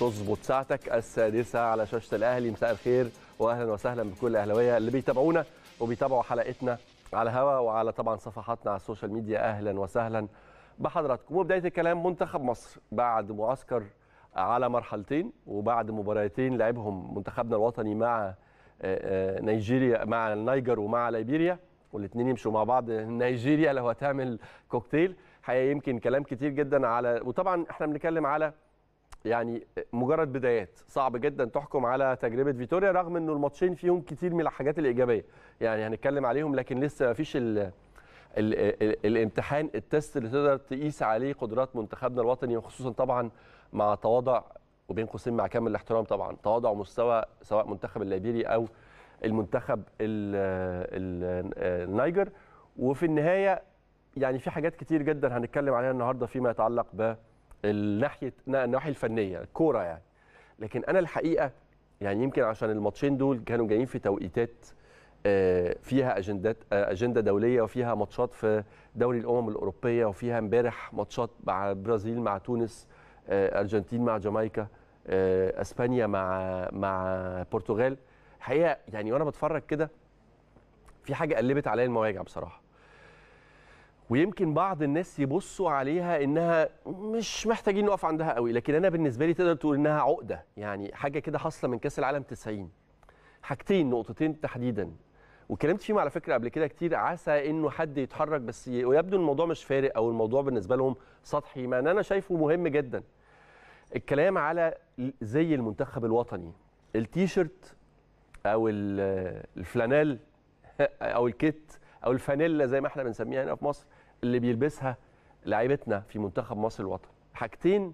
تظبط ساعتك السادسة على شاشة الأهلي مساء الخير وأهلا وسهلا بكل الأهلاوية اللي بيتابعونا وبيتابعوا حلقتنا على الهواء وعلى طبعا صفحاتنا على السوشيال ميديا أهلا وسهلا بحضراتكم وبداية الكلام منتخب مصر بعد معسكر على مرحلتين وبعد مباراتين لعبهم منتخبنا الوطني مع آه، آه، نيجيريا مع النيجر ومع ليبيريا والاثنين يمشوا مع بعض نيجيريا لو هتعمل كوكتيل حقيقه يمكن كلام كتير جدا على وطبعا احنا بنتكلم على يعني مجرد بدايات صعب جدا تحكم على تجربه فيتوريا رغم انه الماتشين فيهم كتير من الحاجات الايجابيه يعني هنتكلم عليهم لكن لسه ما فيش ال الامتحان التست اللي تقدر تقيس عليه قدرات منتخبنا الوطني وخصوصا طبعا مع تواضع وبين قوسين مع كامل الاحترام طبعا تواضع مستوى سواء منتخب الليبيري او المنتخب النايجر وفي النهايه يعني في حاجات كتير جدا هنتكلم عليها النهارده فيما يتعلق ب الناحيه النواحي الفنيه الكوره يعني لكن انا الحقيقه يعني يمكن عشان الماتشين دول كانوا جايين في توقيتات آه، فيها اجندات آه، اجنده دوليه وفيها ماتشات في دوري الامم الاوروبيه وفيها امبارح ماتشات مع البرازيل مع تونس آه، ارجنتين مع جامايكا اسبانيا مع مع البرتغال حقيقه يعني وانا بتفرج كده في حاجه قلبت عليا المواجع بصراحه ويمكن بعض الناس يبصوا عليها انها مش محتاجين نقف عندها قوي لكن انا بالنسبه لي تقدر تقول انها عقده يعني حاجه كده حاصله من كاس العالم 90 حاجتين نقطتين تحديدا واتكلمت فيهم على فكره قبل كده كتير عسى انه حد يتحرك بس ويبدو الموضوع مش فارق او الموضوع بالنسبه لهم سطحي ما انا شايفه مهم جدا الكلام على زي المنتخب الوطني التيشيرت او الفلانيل او الكيت او الفانيلا زي ما احنا بنسميها هنا في مصر اللي بيلبسها لعيبتنا في منتخب مصر الوطني حاجتين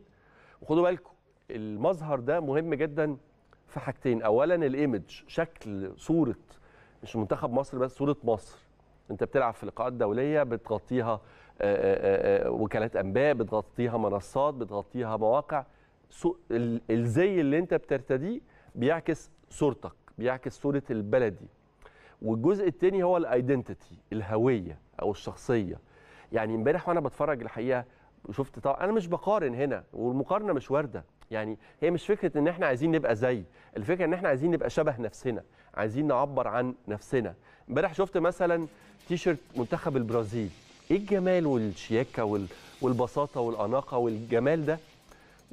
وخدوا بالكم المظهر ده مهم جدا في حاجتين اولا الايمج شكل صوره مش منتخب مصر بس صوره مصر انت بتلعب في لقاءات دوليه بتغطيها آه، آه، آه، وكالات انباء بتغطيها منصات بتغطيها مواقع الزي اللي انت بترتديه بيعكس صورتك بيعكس صوره البلد دي والجزء الثاني هو الايدنتيتي الهويه او الشخصيه يعني امبارح وانا بتفرج الحقيقه شفت طبعا انا مش بقارن هنا والمقارنه مش وارده يعني هي مش فكره ان احنا عايزين نبقى زي الفكره ان احنا عايزين نبقى شبه نفسنا عايزين نعبر عن نفسنا امبارح شفت مثلا تيشرت منتخب البرازيل ايه الجمال والشياكه وال... والبساطه والاناقه والجمال ده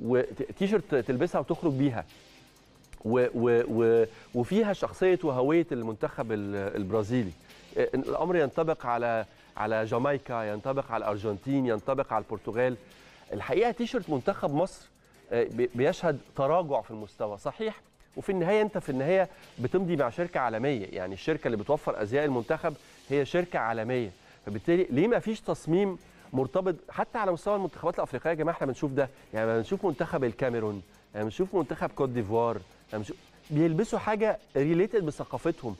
وتيشرت تلبسها وتخرج بيها و... و... و... وفيها شخصيه وهويه المنتخب البرازيلي آه، الامر ينطبق على على جامايكا ينطبق على الارجنتين ينطبق على البرتغال الحقيقه تيشرت منتخب مصر آه، بيشهد تراجع في المستوى صحيح وفي النهايه انت في النهايه بتمضي مع شركه عالميه يعني الشركه اللي بتوفر ازياء المنتخب هي شركه عالميه فبالتالي ليه ما فيش تصميم مرتبط حتى على مستوى المنتخبات الافريقيه يا جماعه احنا بنشوف ده يعني بنشوف منتخب الكاميرون يعني بنشوف منتخب كوت ديفوار يعني بنشوف بيلبسوا حاجه ريليتد بثقافتهم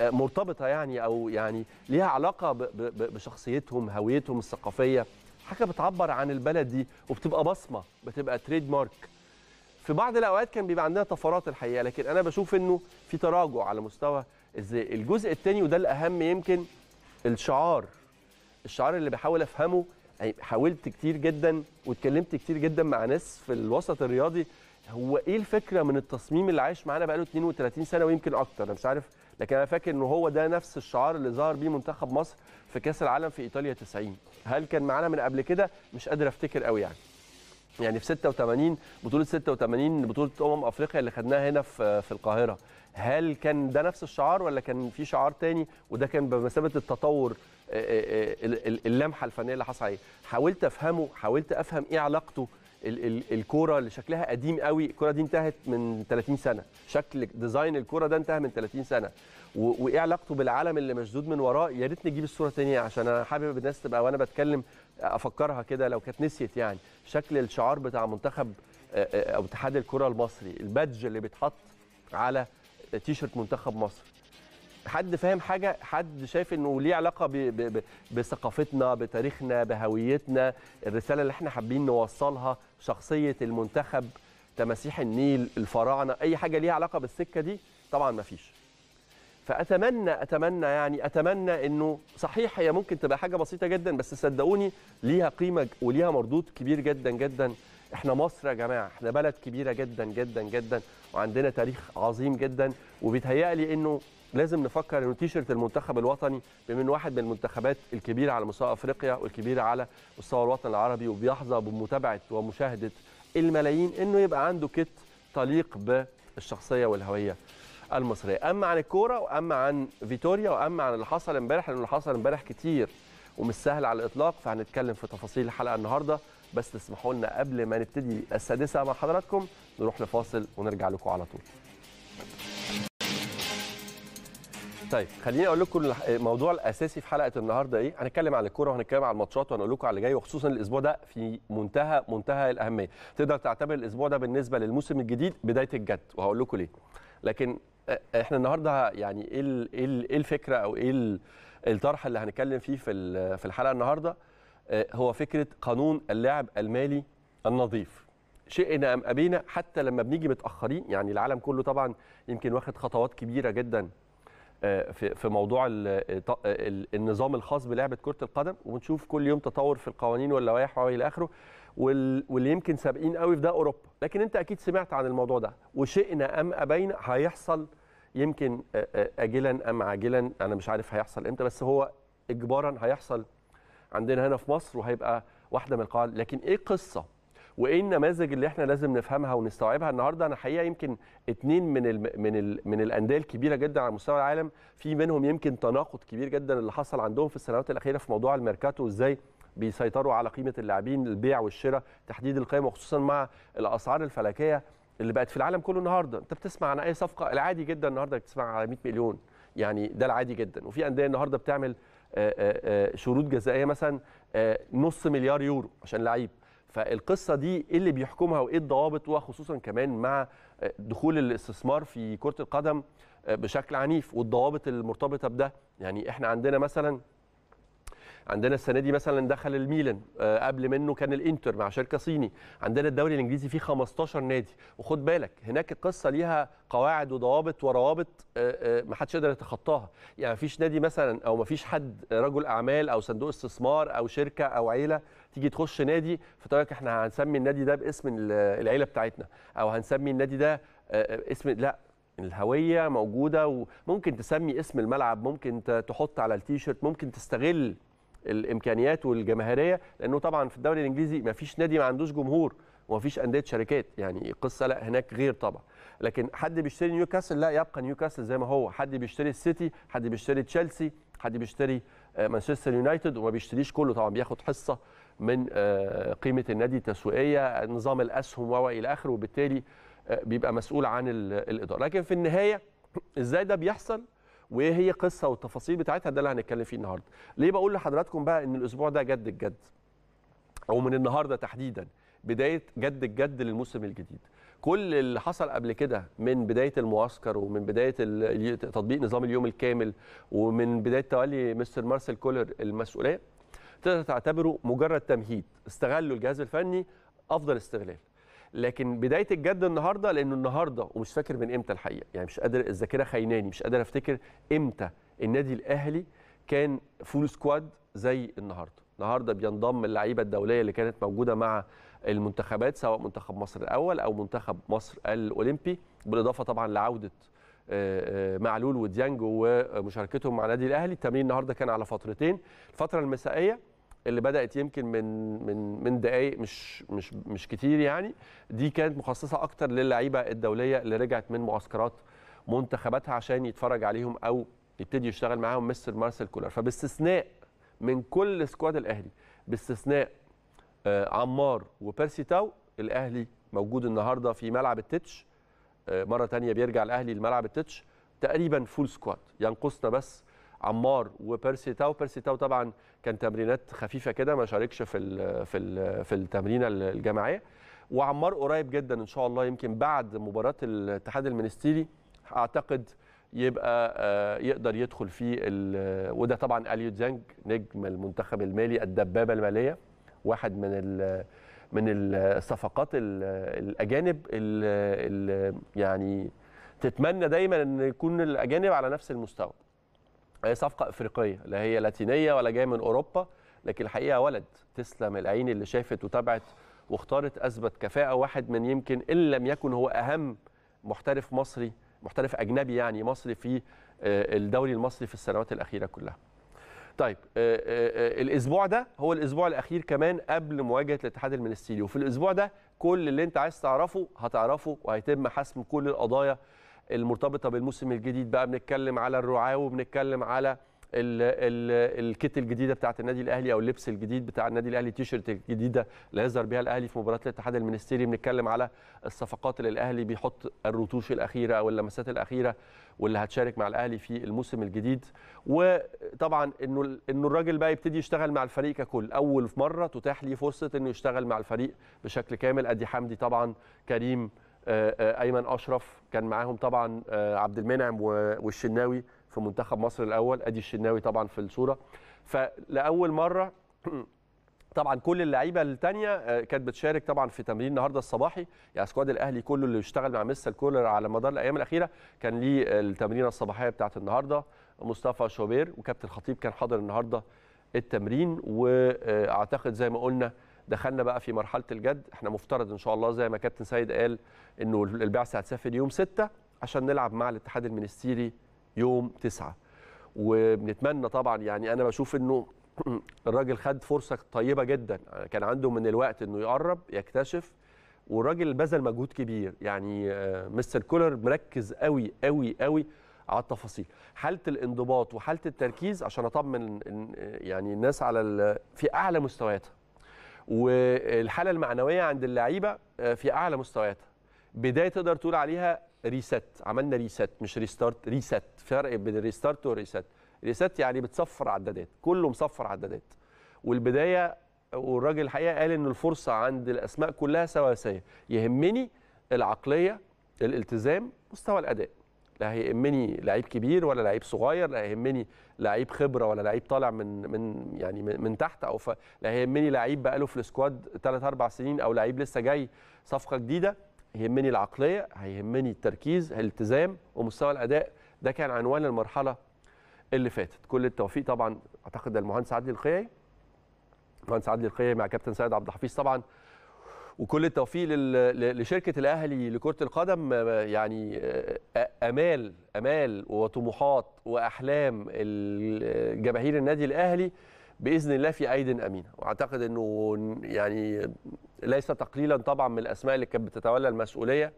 مرتبطه يعني او يعني ليها علاقه بشخصيتهم هويتهم الثقافيه حاجه بتعبر عن البلد دي وبتبقى بصمه بتبقى تريد مارك في بعض الاوقات كان بيبقى عندنا طفرات الحقيقه لكن انا بشوف انه في تراجع على مستوى ازاي الجزء الثاني وده الاهم يمكن الشعار الشعار اللي بحاول افهمه يعني حاولت كتير جدا واتكلمت كتير جدا مع ناس في الوسط الرياضي هو ايه الفكره من التصميم اللي عايش معانا بقاله 32 سنه ويمكن اكتر انا مش عارف لكن انا فاكر ان هو ده نفس الشعار اللي ظهر بيه منتخب مصر في كاس العالم في ايطاليا 90 هل كان معانا من قبل كده مش قادر افتكر قوي يعني يعني في 86 بطوله 86 بطوله امم افريقيا اللي خدناها هنا في في القاهره هل كان ده نفس الشعار ولا كان في شعار تاني وده كان بمثابه التطور آه، آه، آه، اللمحه الفنيه اللي حصل عليه حاولت افهمه حاولت افهم ايه علاقته الكوره اللي شكلها قديم قوي الكوره دي انتهت من 30 سنه شكل ديزاين الكوره ده انتهى من 30 سنه وايه علاقته بالعالم اللي مشدود من وراه يا ريت نجيب الصوره تانية عشان انا حابب الناس تبقى وانا بتكلم افكرها كده لو كانت نسيت يعني شكل الشعار بتاع منتخب او اتحاد الكره المصري البادج اللي بيتحط على تيشرت منتخب مصر حد فاهم حاجه حد شايف انه ليه علاقه بـ بـ بثقافتنا بتاريخنا بهويتنا الرساله اللي احنا حابين نوصلها شخصيه المنتخب تماسيح النيل الفراعنه اي حاجه ليها علاقه بالسكه دي طبعا ما فيش فاتمنى اتمنى يعني اتمنى انه صحيح هي ممكن تبقى حاجه بسيطه جدا بس صدقوني ليها قيمه وليها مردود كبير جدا جدا احنا مصر يا جماعه احنا بلد كبيره جدا جدا جدا وعندنا تاريخ عظيم جدا وبيتهيألي انه لازم نفكر انه تيشرت المنتخب الوطني بمن واحد من المنتخبات الكبيره على مستوى افريقيا والكبيره على مستوى الوطن العربي وبيحظى بمتابعه ومشاهده الملايين انه يبقى عنده كت تليق بالشخصيه والهويه المصريه اما عن الكوره واما عن فيتوريا واما عن اللي حصل امبارح لانه اللي حصل امبارح كتير ومش سهل على الاطلاق فهنتكلم في تفاصيل الحلقه النهارده بس تسمحوا لنا قبل ما نبتدي السادسه مع حضراتكم نروح لفاصل ونرجع لكم على طول طيب خليني اقول لكم الموضوع الاساسي في حلقه النهارده ايه هنتكلم على الكوره وهنتكلم على الماتشات وهنقول لكم على اللي جاي وخصوصا الاسبوع ده في منتهى منتهى الاهميه تقدر تعتبر الاسبوع ده بالنسبه للموسم الجديد بدايه الجد وهقول لكم ليه لكن احنا النهارده يعني ايه إيه, ايه الفكره او ايه الطرح اللي هنتكلم فيه في في الحلقه النهارده هو فكره قانون اللعب المالي النظيف شئنا ام ابينا حتى لما بنيجي متاخرين يعني العالم كله طبعا يمكن واخد خطوات كبيره جدا آه، في موضوع النظام الخاص بلعبه كره القدم وبنشوف كل يوم تطور في القوانين واللوائح والى اخره واللي يمكن سابقين قوي في ده اوروبا لكن انت اكيد سمعت عن الموضوع ده وشئنا ام ابينا هيحصل يمكن آه، آه، اجلا ام عاجلا انا مش عارف هيحصل امتى بس هو اجبارا هيحصل عندنا هنا في مصر وهيبقى واحده من القواعد لكن ايه قصه وايه النماذج اللي احنا لازم نفهمها ونستوعبها النهارده انا حقيقه يمكن اثنين من الـ من الـ من الانديه الكبيره جدا على مستوى العالم في منهم يمكن تناقض كبير جدا اللي حصل عندهم في السنوات الاخيره في موضوع الميركاتو وازاي بيسيطروا على قيمه اللاعبين البيع والشراء تحديد القيمه وخصوصا مع الاسعار الفلكيه اللي بقت في العالم كله النهارده انت بتسمع عن اي صفقه العادي جدا النهارده بتسمع على 100 مليون يعني ده العادي جدا وفي انديه النهارده بتعمل شروط جزائيه مثلا نص مليار يورو عشان لعيب فالقصه دي ايه اللي بيحكمها وايه الضوابط وخصوصا كمان مع آه، دخول الاستثمار في كره القدم آه، بشكل عنيف والضوابط المرتبطه بده يعني احنا عندنا مثلا عندنا السنه دي مثلا دخل الميلان آه، قبل منه كان الانتر مع شركه صيني عندنا الدوري الانجليزي فيه 15 نادي وخد بالك هناك القصه ليها قواعد وضوابط وروابط ما حدش يقدر يتخطاها يعني مفيش نادي مثلا او مفيش حد رجل اعمال او صندوق استثمار او شركه او عيله تيجي تخش نادي فتقول احنا هنسمي النادي ده باسم العيله بتاعتنا او هنسمي النادي ده آه، آه، اسم لا الهويه موجوده وممكن تسمي اسم الملعب ممكن تحط على التيشيرت ممكن تستغل الامكانيات والجماهيريه لانه طبعا في الدوري الانجليزي ما فيش نادي ما عندوش جمهور وما فيش انديه شركات يعني قصه لا هناك غير طبعا لكن حد بيشتري نيوكاسل لا يبقى نيوكاسل زي ما هو حد بيشتري السيتي حد بيشتري تشيلسي حد بيشتري آه، مانشستر يونايتد وما بيشتريش كله طبعا بياخد حصه من آه، قيمه النادي التسويقيه نظام الاسهم والى اخره وبالتالي آه، بيبقى مسؤول عن الاداره لكن في النهايه ازاي ده بيحصل وايه هي قصه والتفاصيل بتاعتها ده اللي هنتكلم فيه النهارده ليه بقول لحضراتكم بقى ان الاسبوع ده جد الجد او من النهارده تحديدا بدايه جد الجد للموسم الجديد كل اللي حصل قبل كده من بدايه المعسكر ومن بدايه تطبيق نظام اليوم الكامل ومن بدايه تولي مستر مارسيل كولر المسؤوليه تقدر تعتبره مجرد تمهيد استغلوا الجهاز الفني افضل استغلال لكن بدايه الجد النهارده لانه النهارده ومش فاكر من امتى الحقيقه يعني مش قادر الذاكره خيناني مش قادر افتكر امتى النادي الاهلي كان فول سكواد زي النهارده النهارده بينضم اللعيبه الدوليه اللي كانت موجوده مع المنتخبات سواء منتخب مصر الاول او منتخب مصر الاولمبي بالاضافه طبعا لعوده معلول وديانج ومشاركتهم مع النادي الاهلي التمرين النهارده كان على فترتين الفتره المسائيه اللي بدات يمكن من من من دقائق مش مش مش كتير يعني دي كانت مخصصه اكتر للعيبه الدوليه اللي رجعت من معسكرات منتخباتها عشان يتفرج عليهم او يبتدي يشتغل معاهم مستر مارسيل كولر فباستثناء من كل سكواد الاهلي باستثناء آه، عمار وبيرسي تاو الاهلي موجود النهارده في ملعب التتش مره تانية بيرجع الاهلي الملعب التتش تقريبا فول سكواد ينقصنا بس عمار وبيرسي تاو بيرسي تاو طبعا كان تمرينات خفيفه كده ما شاركش في في في التمرينه الجماعيه وعمار قريب جدا ان شاء الله يمكن بعد مباراه الاتحاد المنستيري اعتقد يبقى آه، يقدر يدخل في وده طبعا اليو زانج نجم المنتخب المالي الدبابه الماليه واحد من من الصفقات الاجانب اللي يعني تتمنى دايما ان يكون الاجانب على نفس المستوى هي صفقه افريقيه لا هي لاتينيه ولا جايه من اوروبا لكن الحقيقه ولد تسلم العين اللي شافت وتابعت واختارت اثبت كفاءه واحد من يمكن ان لم يكن هو اهم محترف مصري محترف اجنبي يعني مصري في آه، الدوري المصري في السنوات الاخيره كلها طيب آه، آه، آه، الاسبوع ده هو الاسبوع الاخير كمان قبل مواجهه الاتحاد المنستيري وفي الاسبوع ده كل اللي انت عايز تعرفه هتعرفه وهيتم حسم كل القضايا المرتبطه بالموسم الجديد بقى بنتكلم على الرعاه وبنتكلم على الكيت الجديده بتاعه النادي الاهلي او اللبس الجديد بتاع النادي الاهلي التيشيرت الجديده اللي هيظهر بها الاهلي في مباراه الاتحاد المنستيري بنتكلم على الصفقات اللي الاهلي بيحط الرتوش الاخيره او اللمسات الاخيره واللي هتشارك مع الاهلي في الموسم الجديد وطبعا انه انه الراجل بقى يبتدي يشتغل مع الفريق ككل اول مره تتاح ليه فرصه انه يشتغل مع الفريق بشكل كامل ادي حمدي طبعا كريم ايمن اشرف كان معاهم طبعا عبد المنعم والشناوي في منتخب مصر الاول ادي الشناوي طبعا في الصوره فلاول مره طبعا كل اللعيبه الثانيه آه، كانت بتشارك طبعا في تمرين النهارده الصباحي يعني سكواد الاهلي كله اللي اشتغل مع مستر كولر على مدار الايام الاخيره كان ليه التمرينه الصباحيه بتاعه النهارده مصطفى شوبير وكابتن خطيب كان حاضر النهارده التمرين واعتقد زي ما قلنا دخلنا بقى في مرحله الجد احنا مفترض ان شاء الله زي ما كابتن سيد قال انه البعثه هتسافر يوم 6 عشان نلعب مع الاتحاد المنستيري يوم تسعة وبنتمنى طبعا يعني انا بشوف انه الراجل خد فرصه طيبه جدا كان عنده من الوقت انه يقرب يكتشف والراجل بذل مجهود كبير يعني آه، مستر كولر مركز قوي قوي قوي على التفاصيل حاله الانضباط وحاله التركيز عشان اطمن يعني الناس على في اعلى مستوياتها والحاله المعنويه عند اللعيبه آه، في اعلى مستوياتها بدايه تقدر تقول عليها ريست عملنا ريست مش ريستارت ريست فرق بين الريستارت والريست ريست يعني بتصفر عدادات كله مصفر عدادات والبدايه والراجل الحقيقه قال ان الفرصه عند الاسماء كلها سواسيه يهمني العقليه الالتزام مستوى الاداء لا هيهمني لعيب كبير ولا لعيب صغير لا هيهمني لعيب خبره ولا لعيب طالع من من يعني من تحت او ف... لا هيهمني لعيب بقاله في السكواد 3 4 سنين او لعيب لسه جاي صفقه جديده يهمني العقليه هيهمني التركيز الالتزام ومستوى الاداء ده كان عنوان المرحله اللي فاتت كل التوفيق طبعا اعتقد المهندس عدلي القيعي المهندس عدلي القيعي مع كابتن سيد عبد الحفيظ طبعا وكل التوفيق لشركه الاهلي لكره القدم يعني امال امال وطموحات واحلام جماهير النادي الاهلي باذن الله في ايد امينه واعتقد انه يعني ليس تقليلا طبعا من الاسماء اللي كانت بتتولى المسؤوليه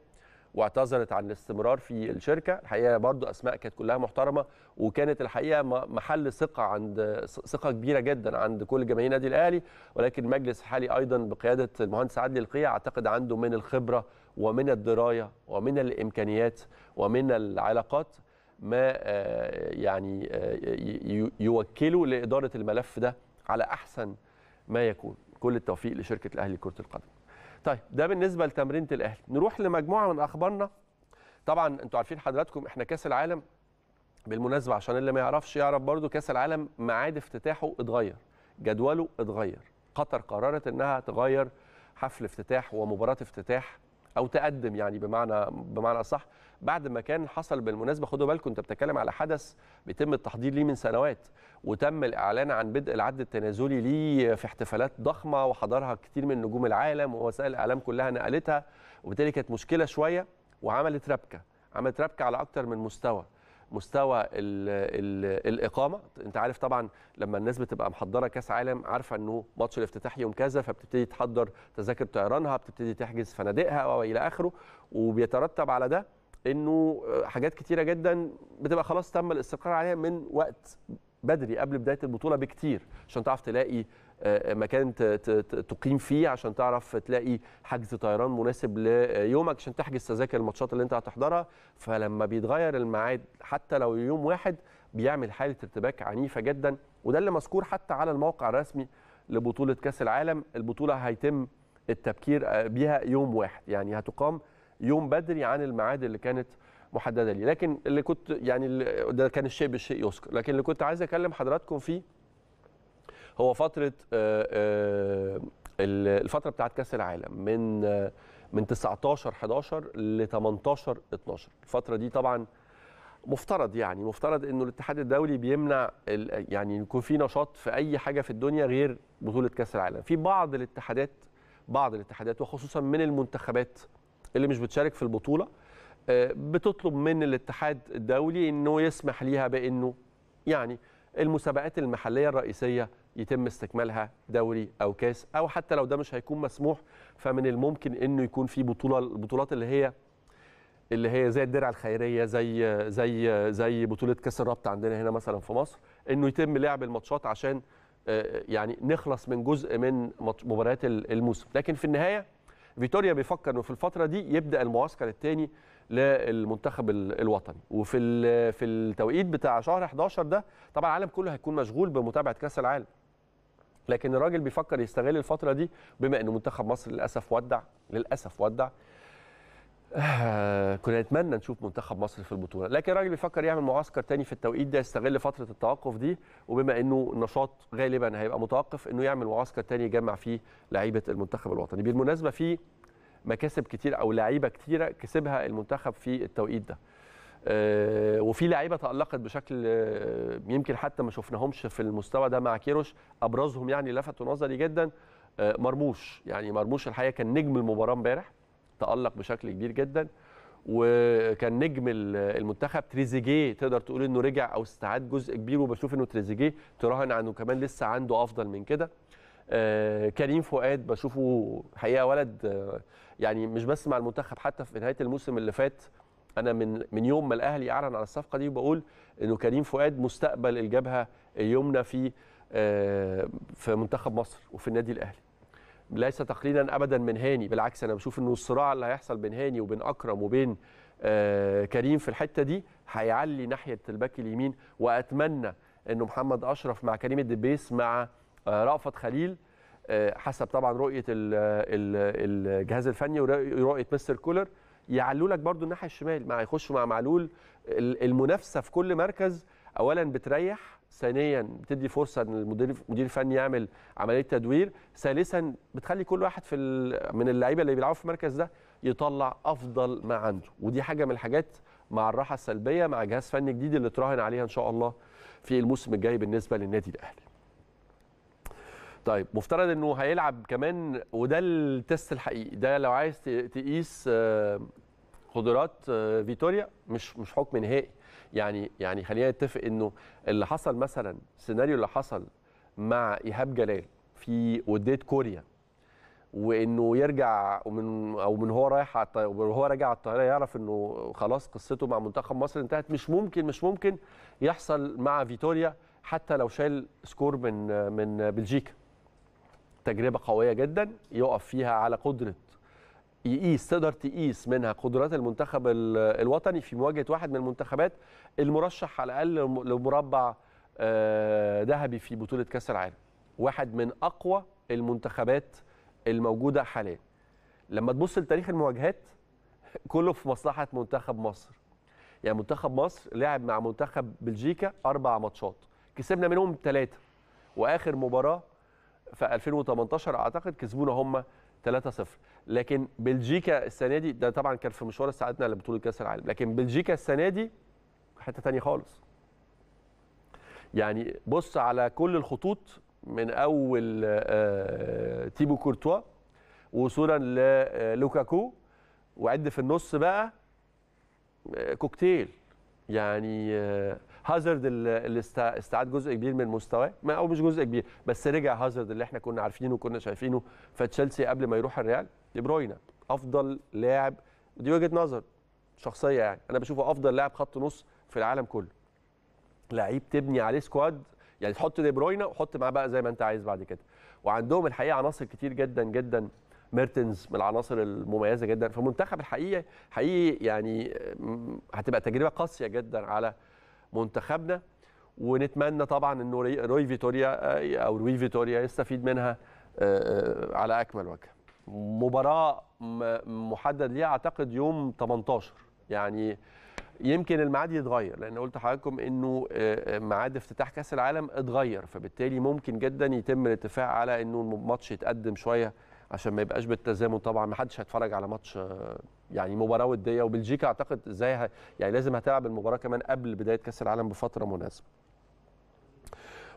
واعتذرت عن الاستمرار في الشركه الحقيقه برضو اسماء كانت كلها محترمه وكانت الحقيقه محل ثقه عند ثقه كبيره جدا عند كل جماهير النادي الاهلي ولكن المجلس الحالي ايضا بقياده المهندس عادل القيع اعتقد عنده من الخبره ومن الدرايه ومن الامكانيات ومن العلاقات ما آه، يعني آه، يوكله لاداره الملف ده على احسن ما يكون كل التوفيق لشركه الاهلي لكره القدم. طيب ده بالنسبه لتمرينه الاهلي، نروح لمجموعه من اخبارنا. طبعا انتوا عارفين حضراتكم احنا كاس العالم بالمناسبه عشان اللي ما يعرفش يعرف برضو كاس العالم ميعاد افتتاحه اتغير، جدوله اتغير. قطر قررت انها تغير حفل افتتاح ومباراه افتتاح او تقدم يعني بمعنى بمعنى صح بعد ما كان حصل بالمناسبه خدوا بالكم انت بتتكلم على حدث بيتم التحضير ليه من سنوات وتم الاعلان عن بدء العد التنازلي ليه في احتفالات ضخمه وحضرها كتير من نجوم العالم ووسائل الاعلام كلها نقلتها وبالتالي كانت مشكله شويه وعملت ربكه عملت ربكه على اكتر من مستوى مستوى الـ الـ الاقامه انت عارف طبعا لما الناس بتبقى محضره كاس عالم عارفه انه ماتش الافتتاح يوم كذا فبتبتدي تحضر تذاكر طيرانها بتبتدي تحجز فنادقها والى اخره وبيترتب على ده انه حاجات كتيره جدا بتبقى خلاص تم الاستقرار عليها من وقت بدري قبل بدايه البطوله بكتير عشان تعرف تلاقي آه، آه، مكان تقيم فيه عشان تعرف تلاقي حجز طيران مناسب ليومك عشان تحجز تذاكر الماتشات اللي انت هتحضرها فلما بيتغير الميعاد حتى لو يوم واحد بيعمل حاله ارتباك عنيفه جدا وده اللي مذكور حتى على الموقع الرسمي لبطوله كاس العالم البطوله هيتم التبكير آه، بيها يوم واحد يعني هتقام يوم بدري عن الميعاد اللي كانت محدده لي لكن اللي كنت يعني ده كان الشيء بالشيء يذكر لكن اللي كنت عايز اكلم حضراتكم فيه هو فتره آه، آه، الفتره بتاعت كاس العالم من آه، من 19 11 ل 18 12 الفتره دي طبعا مفترض يعني مفترض انه الاتحاد الدولي بيمنع يعني يكون في نشاط في اي حاجه في الدنيا غير بطوله كاس العالم في بعض الاتحادات بعض الاتحادات وخصوصا من المنتخبات اللي مش بتشارك في البطوله بتطلب من الاتحاد الدولي انه يسمح ليها بانه يعني المسابقات المحليه الرئيسيه يتم استكمالها دوري او كاس او حتى لو ده مش هيكون مسموح فمن الممكن انه يكون في بطوله البطولات اللي هي اللي هي زي الدرع الخيريه زي زي زي بطوله كاس الرابطه عندنا هنا مثلا في مصر انه يتم لعب الماتشات عشان آه، يعني نخلص من جزء من مباريات الموسم لكن في النهايه فيتوريا بيفكر انه في الفتره دي يبدا المعسكر الثاني للمنتخب الوطني وفي في التوقيت بتاع شهر 11 ده طبعا العالم كله هيكون مشغول بمتابعه كاس العالم لكن الراجل بيفكر يستغل الفتره دي بما ان منتخب مصر للاسف ودع للاسف ودع آه كنا نتمنى نشوف منتخب مصر في البطوله لكن الراجل بيفكر يعمل معسكر تاني في التوقيت ده يستغل فتره التوقف دي وبما انه النشاط غالبا هيبقى متوقف انه يعمل معسكر تاني يجمع فيه لعيبه المنتخب الوطني بالمناسبه في مكاسب كتير او لعيبه كتيره كسبها المنتخب في التوقيت ده آه، وفي لعيبه تالقت بشكل آه، يمكن حتى ما شفناهمش في المستوى ده مع كيروش ابرزهم يعني لفتوا نظري جدا آه، مرموش يعني مرموش الحقيقه كان نجم المباراه امبارح تالق بشكل كبير جدا وكان نجم المنتخب تريزيجيه تقدر تقول انه رجع او استعاد جزء كبير وبشوف انه تريزيجيه تراهن عنه كمان لسه عنده افضل من كده كريم فؤاد بشوفه حقيقه ولد يعني مش بس مع المنتخب حتى في نهايه الموسم اللي فات انا من من يوم ما الاهلي اعلن على الصفقه دي وبقول انه كريم فؤاد مستقبل الجبهه اليمنى في آه، في منتخب مصر وفي النادي الاهلي ليس تقليلا ابدا من هاني بالعكس انا بشوف انه الصراع اللي هيحصل بين هاني وبين اكرم وبين آه، كريم في الحته دي هيعلي ناحيه الباك اليمين واتمنى انه محمد اشرف مع كريم الدبيس مع آه، رأفت خليل حسب طبعا رؤيه الجهاز الفني ورؤيه مستر كولر يعلوا لك برضو الناحيه الشمال مع يخشوا مع معلول المنافسه في كل مركز اولا بتريح ثانيا بتدي فرصه ان المدير المدير الفني يعمل عمليه تدوير ثالثا بتخلي كل واحد في من اللعيبه اللي بيلعبوا في المركز ده يطلع افضل ما عنده ودي حاجه من الحاجات مع الراحه السلبيه مع جهاز فني جديد اللي تراهن عليها ان شاء الله في الموسم الجاي بالنسبه للنادي الاهلي طيب مفترض انه هيلعب كمان وده التست الحقيقي ده لو عايز تقيس آه، قدرات آه، فيتوريا مش مش حكم نهائي يعني يعني خلينا نتفق انه اللي حصل مثلا السيناريو اللي حصل مع ايهاب جلال في وديه كوريا وانه يرجع ومن او من هو رايح على الطياره وهو راجع على الطياره يعرف انه خلاص قصته مع منتخب مصر انتهت مش ممكن مش ممكن يحصل مع فيتوريا حتى لو شال سكور من من بلجيكا تجربه قويه جدا يقف فيها على قدره يقيس تقدر تقيس منها قدرات المنتخب الوطني في مواجهه واحد من المنتخبات المرشح على الاقل لمربع آه، ذهبي في بطوله كاس العالم واحد من اقوى المنتخبات الموجوده حاليا لما تبص لتاريخ المواجهات كله في مصلحه منتخب مصر يعني منتخب مصر لعب مع منتخب بلجيكا اربع ماتشات كسبنا منهم ثلاثه واخر مباراه في 2018 اعتقد كسبونا هم 3-0 لكن بلجيكا السنه دي ده طبعا كان في مشوار استعادتنا لبطوله كاس العالم لكن بلجيكا السنه دي حته ثانيه خالص يعني بص على كل الخطوط من اول آه، تيبو كورتوا وصولا للوكاكو آه، وعد في النص بقى آه، كوكتيل يعني هازارد اللي استعاد جزء كبير من مستواه او مش جزء كبير بس رجع هازارد اللي احنا كنا عارفينه وكنا شايفينه في تشيلسي قبل ما يروح الريال دي بروينا افضل لاعب ودي وجهه نظر شخصيه يعني انا بشوفه افضل لاعب خط نص في العالم كله لعيب تبني عليه سكواد يعني تحط دي بروينا وحط معاه بقى زي ما انت عايز بعد كده وعندهم الحقيقه عناصر كتير جدا جدا ميرتنز من العناصر المميزه جدا فمنتخب الحقيقه حقيقي يعني هتبقى تجربه قاسيه جدا على منتخبنا ونتمنى طبعا انه روي فيتوريا آه، او روي فيتوريا يستفيد منها آه، آه، على اكمل وجه مباراه محدد ليها اعتقد يوم 18 يعني يمكن الميعاد يتغير لان قلت لحضراتكم انه ميعاد افتتاح كاس العالم اتغير فبالتالي ممكن جدا يتم الاتفاق على انه الماتش يتقدم شويه عشان ما يبقاش بالتزامن طبعا ما حدش هيتفرج على ماتش آه، يعني مباراه وديه وبلجيكا اعتقد ازاي يعني لازم هتلعب المباراه كمان قبل بدايه كاس العالم بفتره مناسبه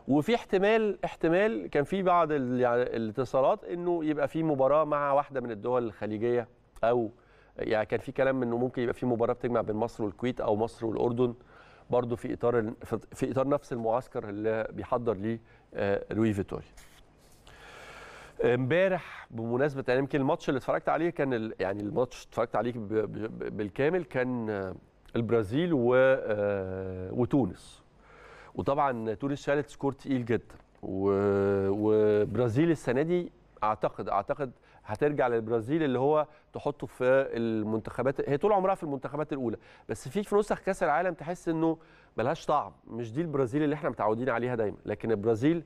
وفي احتمال احتمال كان في بعض يعني الاتصالات انه يبقى في مباراه مع واحده من الدول الخليجيه او يعني كان في كلام انه ممكن يبقى في مباراه بتجمع بين مصر والكويت او مصر والاردن برضه في اطار في اطار نفس المعسكر اللي بيحضر ليه آه، لوي فيتوريا امبارح بمناسبه يعني يمكن الماتش اللي اتفرجت عليه كان ال... يعني الماتش اتفرجت عليه ب... ب... بالكامل كان آه، البرازيل و... آه، وتونس وطبعا تونس شالت سكور تقيل جدا و... وبرازيل السنه دي اعتقد اعتقد هترجع للبرازيل اللي هو تحطه في المنتخبات هي طول عمرها في المنتخبات الاولى بس في في نسخ كاس العالم تحس انه ملهاش طعم مش دي البرازيل اللي احنا متعودين عليها دايما لكن البرازيل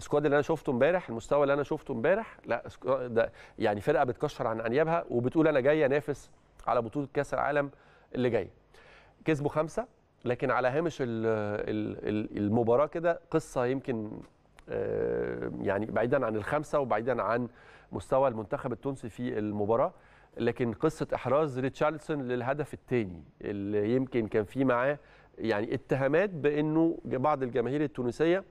السكواد اللي انا شفته امبارح المستوى اللي انا شفته امبارح لا ده يعني فرقه بتكشر عن انيابها وبتقول انا جاي انافس على بطوله كاس العالم اللي جاي كسبوا خمسه لكن على هامش المباراه كده قصه يمكن آه، يعني بعيدا عن الخمسه وبعيدا عن مستوى المنتخب التونسي في المباراه لكن قصه احراز ريتشاردسون للهدف الثاني اللي يمكن كان فيه معاه يعني اتهامات بانه بعض الجماهير التونسيه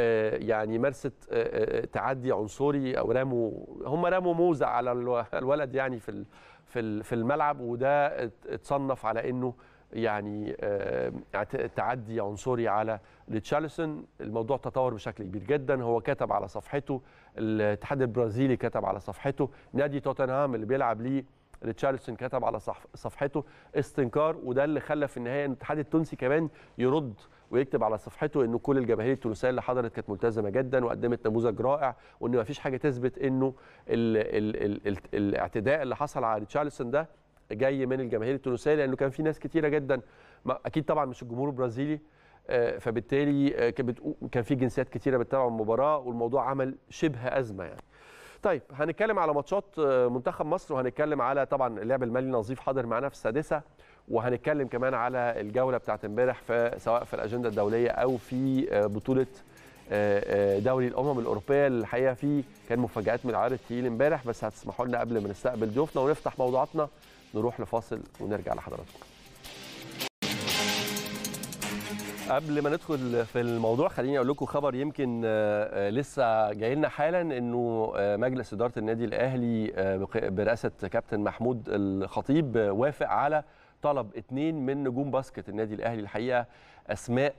آه، يعني مارست آه، آه، تعدي عنصري او رموا هم رموا موزه على الولد يعني في في في الملعب وده اتصنف على انه يعني تعدي عنصري على ريتشارلسون الموضوع تطور بشكل كبير جدا هو كتب على صفحته الاتحاد البرازيلي كتب على صفحته نادي توتنهام اللي بيلعب ليه ريتشارلسون كتب على صفحته استنكار وده اللي خلى في النهايه ان الاتحاد التونسي كمان يرد ويكتب على صفحته انه كل الجماهير التونسيه اللي حضرت كانت ملتزمه جدا وقدمت نموذج رائع وان ما فيش حاجه تثبت انه الـ الـ الـ الـ الاعتداء اللي حصل على ريتشارلسون ده جاي من الجماهير التونسيه لانه كان في ناس كتيره جدا اكيد طبعا مش الجمهور البرازيلي آه، فبالتالي آه، كان في جنسيات كتيره بتتابع المباراه والموضوع عمل شبه ازمه يعني. طيب هنتكلم على ماتشات آه، منتخب مصر وهنتكلم على طبعا اللعب المالي نظيف حاضر معانا في السادسه وهنتكلم كمان على الجوله بتاعت امبارح سواء في الاجنده الدوليه او في آه، بطوله آه، آه، دوري الامم الاوروبيه اللي الحقيقه فيه كان مفاجات من العيار التقيل امبارح بس هتسمحوا لنا قبل ما نستقبل ضيوفنا ونفتح موضوعاتنا نروح لفاصل ونرجع لحضراتكم قبل ما ندخل في الموضوع خليني اقول لكم خبر يمكن لسه جاي لنا حالا انه مجلس اداره النادي الاهلي برئاسه كابتن محمود الخطيب وافق على طلب اثنين من نجوم باسكت النادي الاهلي الحقيقه اسماء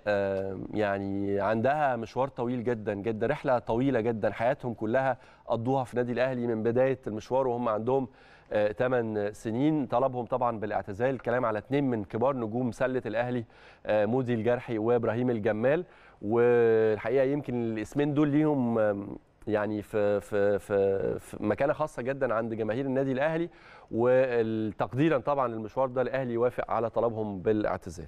يعني عندها مشوار طويل جدا جدا رحله طويله جدا حياتهم كلها قضوها في النادي الاهلي من بدايه المشوار وهم عندهم 8 آه، سنين طلبهم طبعا بالاعتزال الكلام على اثنين من كبار نجوم سله الاهلي آه، مودي الجرحي وابراهيم الجمال والحقيقه يمكن الاسمين دول ليهم يعني في في في, في مكانه خاصه جدا عند جماهير النادي الاهلي وتقديرا طبعا للمشوار ده الاهلي يوافق على طلبهم بالاعتزال.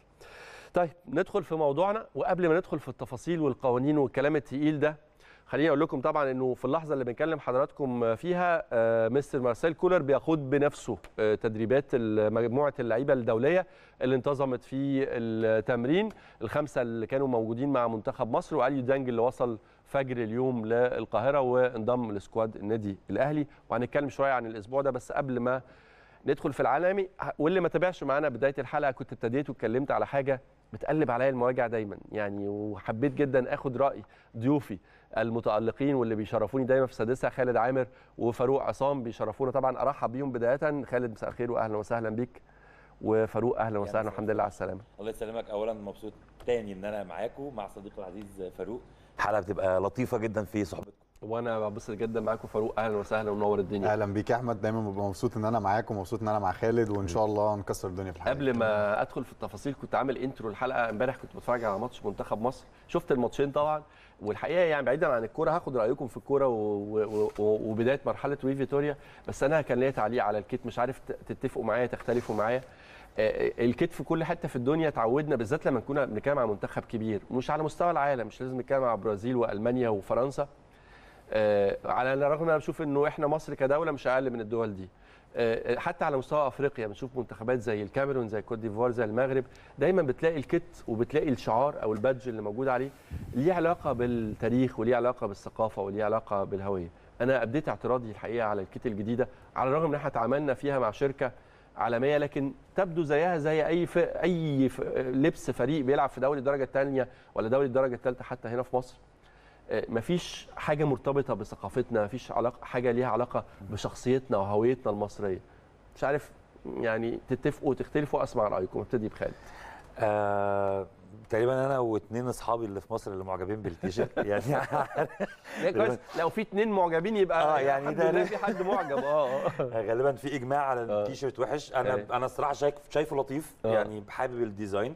طيب ندخل في موضوعنا وقبل ما ندخل في التفاصيل والقوانين والكلام التقيل ده خليني اقول لكم طبعا انه في اللحظه اللي بنكلم حضراتكم فيها آه، مستر مارسيل كولر بيقود بنفسه آه، تدريبات مجموعه اللعيبه الدوليه اللي انتظمت في التمرين الخمسه اللي كانوا موجودين مع منتخب مصر واليو دانج اللي وصل فجر اليوم للقاهره وانضم لسكواد النادي الاهلي وهنتكلم شويه عن الاسبوع ده بس قبل ما ندخل في العالمي واللي ما تابعش معانا بدايه الحلقه كنت ابتديت واتكلمت على حاجه بتقلب عليا المواجع دايما يعني وحبيت جدا اخد راي ضيوفي المتالقين واللي بيشرفوني دايما في سادسها خالد عامر وفاروق عصام بيشرفونا طبعا ارحب بيهم بدايه خالد مساء الخير واهلا وسهلا بيك وفاروق اهلا وسهلا يعني الحمد لله على السلامه الله يسلمك اولا مبسوط تاني ان انا معاكم مع صديقي العزيز فاروق حلقه بتبقى لطيفه جدا في صحبتكم وانا ببسط جدا معاكم فاروق اهلا وسهلا ومنور الدنيا اهلا بيك يا احمد دايما ببقى مبسوط ان انا معاك ومبسوط ان انا مع خالد وان شاء الله نكسر الدنيا في الحلقه قبل ما ادخل في التفاصيل كنت عامل انترو الحلقه امبارح كنت بتفرج على ماتش منتخب مصر شفت الماتشين طبعا والحقيقه يعني بعيدا عن الكوره هاخد رايكم في الكوره وبدايه مرحله ويفيتوريا فيتوريا بس انا كان ليا تعليق على الكيت مش عارف تتفقوا معايا تختلفوا معايا آه، آه، الكتف كل حته في الدنيا تعودنا بالذات لما نكون بنتكلم على منتخب كبير مش على مستوى العالم مش لازم نتكلم على البرازيل والمانيا وفرنسا آه، على الرغم ان انا بشوف انه احنا مصر كدوله مش اقل من الدول دي حتى على مستوى افريقيا بنشوف منتخبات زي الكاميرون زي كوت ديفوار زي المغرب دايما بتلاقي الكت وبتلاقي الشعار او البادج اللي موجود عليه ليه علاقه بالتاريخ وليه علاقه بالثقافه وليه علاقه بالهويه انا ابديت اعتراضي الحقيقه على الكت الجديده على الرغم ان احنا تعاملنا فيها مع شركه عالميه لكن تبدو زيها زي اي ف... اي ف... لبس فريق بيلعب في دوري الدرجه الثانيه ولا دوري الدرجه الثالثه حتى هنا في مصر آه، مفيش حاجه مرتبطه بثقافتنا مفيش علاقه حاجه ليها علاقه بشخصيتنا وهويتنا المصريه مش عارف يعني تتفقوا وتختلفوا اسمع رايكم ابتدي بخالد آه تقريبا انا واثنين اصحابي اللي في مصر اللي معجبين بالتيشيرت يعني كويس لو في اثنين معجبين يبقى اه يعني ده في حد معجب آه،, آه. اه غالبا في اجماع على آه. التيشيرت وحش انا انا الصراحه شايف شايفه لطيف يعني حابب الديزاين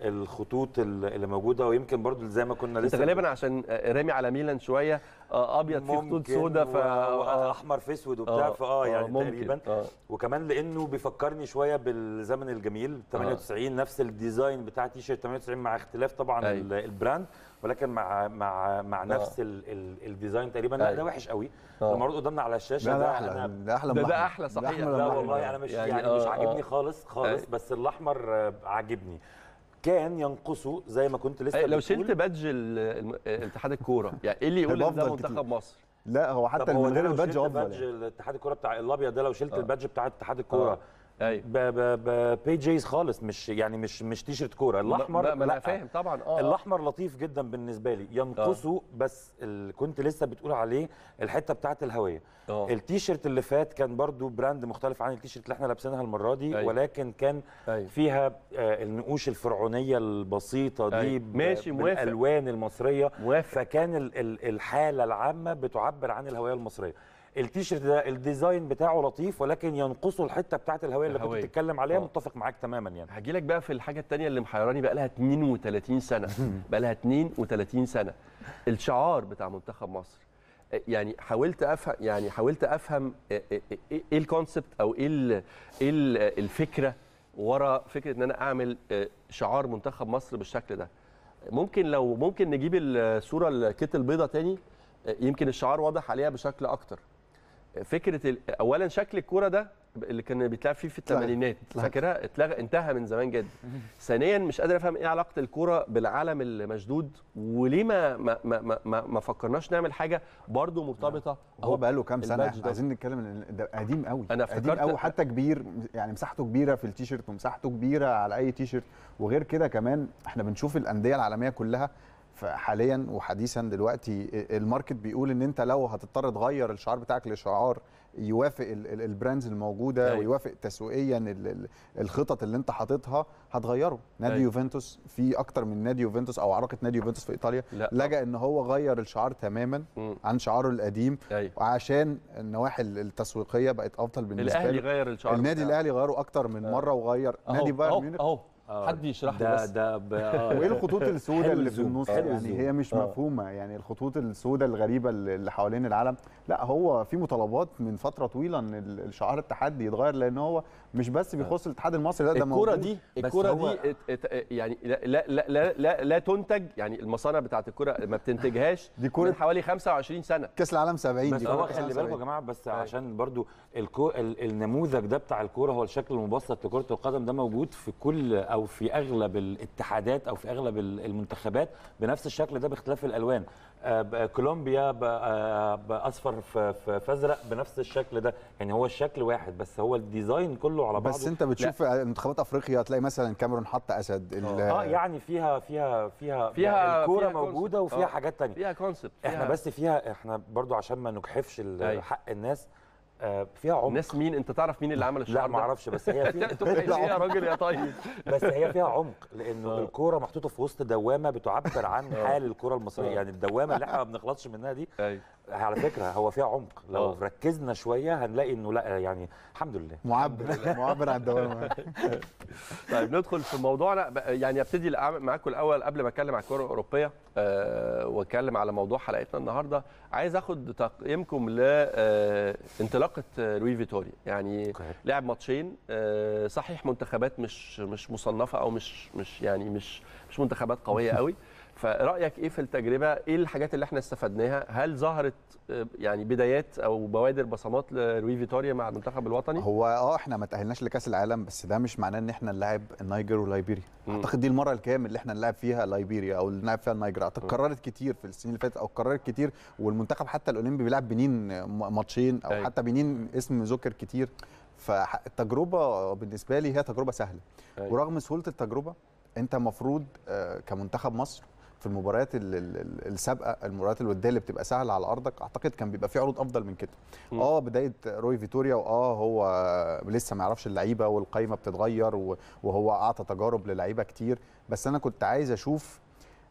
الخطوط اللي موجوده ويمكن برضو زي ما كنا لسه غالبا عشان رامي على ميلان شويه ابيض فيه خطوط سوداء ف احمر في اسود وبتاع فاه يعني تقريبا وكمان لانه بيفكرني شويه بالزمن الجميل 98 نفس الديزاين بتاع تيشيرت 98 مع اختلاف طبعا أيوة. البراند ولكن مع مع مع آه. نفس الديزاين تقريبا لا ده وحش قوي آه. لما معروض قدامنا على الشاشه ده, ده احلى ده احلى ده, ده احلى صحيح لا والله انا يعني مش يعني, يعني مش آه. عاجبني خالص خالص بس الاحمر عاجبني كان ينقصه زي ما كنت لسه لو شلت بادج اتحاد الكوره يعني ايه اللي يقول ان ده منتخب مصر لا هو حتى من غير البادج افضل يعني. بادج اتحاد الكوره بتاع الابيض ده لو شلت البادج بتاع اتحاد الكوره ايوه بي بيجيز خالص مش يعني مش مش تيشرت كوره الاحمر لا, لا فاهم طبعا آه،, اه الاحمر لطيف جدا بالنسبه لي ينقصه آه. بس كنت لسه بتقول عليه الحته بتاعه الهويه آه. التيشرت اللي فات كان برضو براند مختلف عن التيشرت اللي احنا لابسينها المره دي أيوة. ولكن كان أيوة. فيها النقوش الفرعونيه البسيطه دي أيوة. ماشي موافق الالوان المصريه موافق. فكان الحاله العامه بتعبر عن الهويه المصريه التيشيرت ده الديزاين بتاعه لطيف ولكن ينقصه الحته بتاعت الهويه اللي كنت بتتكلم عليها آه. متفق معاك تماما يعني هجي لك بقى في الحاجه الثانيه اللي محيراني بقى لها 32 سنه بقى لها 32 سنه الشعار بتاع منتخب مصر آه، يعني حاولت افهم يعني حاولت افهم آه، ايه, إيه الكونسبت او ايه, إيه الفكره ورا فكره ان انا اعمل شعار منتخب مصر بالشكل ده ممكن لو ممكن نجيب الصوره الكيت البيضه تاني يمكن الشعار واضح عليها بشكل اكتر فكره اولا شكل الكوره ده اللي كان بيتلعب فيه في الثمانينات فاكرها اتلغى انتهى من زمان جدا ثانيا مش قادر افهم ايه علاقه الكوره بالعالم المشدود وليه ما ما ما ما, ما فكرناش نعمل حاجه برضه مرتبطه نعم. هو بقى له كام سنه عايزين نتكلم ده قديم قوي أنا قديم قوي حتى كبير يعني مساحته كبيره في التيشيرت ومساحته كبيره على اي تيشيرت وغير كده كمان احنا بنشوف الانديه العالميه كلها فحاليا وحديثا دلوقتي الماركت بيقول ان انت لو هتضطر تغير الشعار بتاعك لشعار يوافق البراندز الموجوده أيوة. ويوافق تسويقيا الخطط اللي انت حاططها هتغيره نادي أيوة. يوفنتوس في اكتر من نادي يوفنتوس او عراقه نادي يوفنتوس في ايطاليا لا. أه. لجا ان هو غير الشعار تماما م. عن شعاره القديم أيوة. وعشان النواحي التسويقيه بقت افضل بالنسبه له الاهلي غير الشعار النادي الاهلي غيره اكتر من أه. مره وغير أهو. نادي بايرن ميونخ آه. حد يشرح لي بس ده ده آه. وايه الخطوط السوداء اللي في النص يعني هي مش آه. مفهومه يعني الخطوط السوداء الغريبه اللي حوالين العالم لا هو في مطالبات من فتره طويله ان شعار التحدي يتغير لان هو مش بس آه. بيخص الاتحاد المصري لا ده الكره دي الكره دي يعني لا لا لا لا, لا تنتج يعني المصانع بتاعت الكره ما بتنتجهاش دي كرة من حوالي 25 سنه كاس العالم 70 دي بس خلي بالكم يا جماعه بس أي. أيوة. عشان برضو الكو النموذج ده بتاع الكوره هو الشكل المبسط لكره القدم ده موجود في كل او في اغلب الاتحادات او في اغلب المنتخبات بنفس الشكل ده باختلاف الالوان آه، كولومبيا آه، باصفر في ازرق بنفس الشكل ده يعني هو الشكل واحد بس هو الديزاين كله على بعضه بس انت بتشوف آه، منتخبات افريقيا تلاقي مثلا كاميرون حط اسد اه يعني فيها فيها فيها فيها يعني الكوره موجوده وفيها حاجات ثانيه فيها كونسبت احنا بس فيها احنا برضو عشان ما نجحفش أيوه. حق الناس آه، فيها عمق ناس مين انت تعرف مين اللي عمل الشعار لا ما اعرفش بس هي فيها يا راجل يا طيب بس هي فيها عمق لانه آه. الكوره محطوطه في وسط دوامه بتعبر عن آه. حال الكوره المصريه يعني الدوامه اللي احنا ما بنخلصش منها دي أيوه. على فكره هو فيها عمق لو أوه. ركزنا شويه هنلاقي انه لا يعني الحمد لله معبر معبر عن الدوام طيب ندخل في موضوعنا يعني ابتدي معاكم الاول قبل ما اتكلم على الكره الاوروبيه أه واتكلم على موضوع حلقتنا النهارده عايز اخد تقييمكم لانطلاقه آه، روي آه، فيتوريا يعني لعب ماتشين أه صحيح منتخبات مش مش مصنفه او مش مش يعني مش مش منتخبات قويه قوي فرايك ايه في التجربه ايه الحاجات اللي احنا استفدناها هل ظهرت آه، يعني بدايات او بوادر بصمات لروي فيتوريا مع المنتخب الوطني هو اه احنا ما تاهلناش لكاس العالم بس ده مش معناه ان احنا نلعب النيجر وليبيريا اعتقد دي المره الكامل اللي احنا نلعب فيها ليبيريا او نلعب فيها النيجر اعتقد اتكررت كتير في السنين اللي فاتت او اتكررت كتير والمنتخب حتى الاولمبي بيلعب بنين ماتشين او أيوة. حتى بنين اسم ذكر كتير فالتجربه بالنسبه لي هي تجربه سهله أيوة. ورغم سهوله التجربه انت المفروض آه، كمنتخب مصر في المباريات السابقه المباريات الوديه اللي بتبقى سهله على ارضك اعتقد كان بيبقى في عروض افضل من كده اه بدايه روي فيتوريا واه هو لسه ما يعرفش اللعيبه والقايمه بتتغير وهو اعطى تجارب للعيبه كتير بس انا كنت عايز اشوف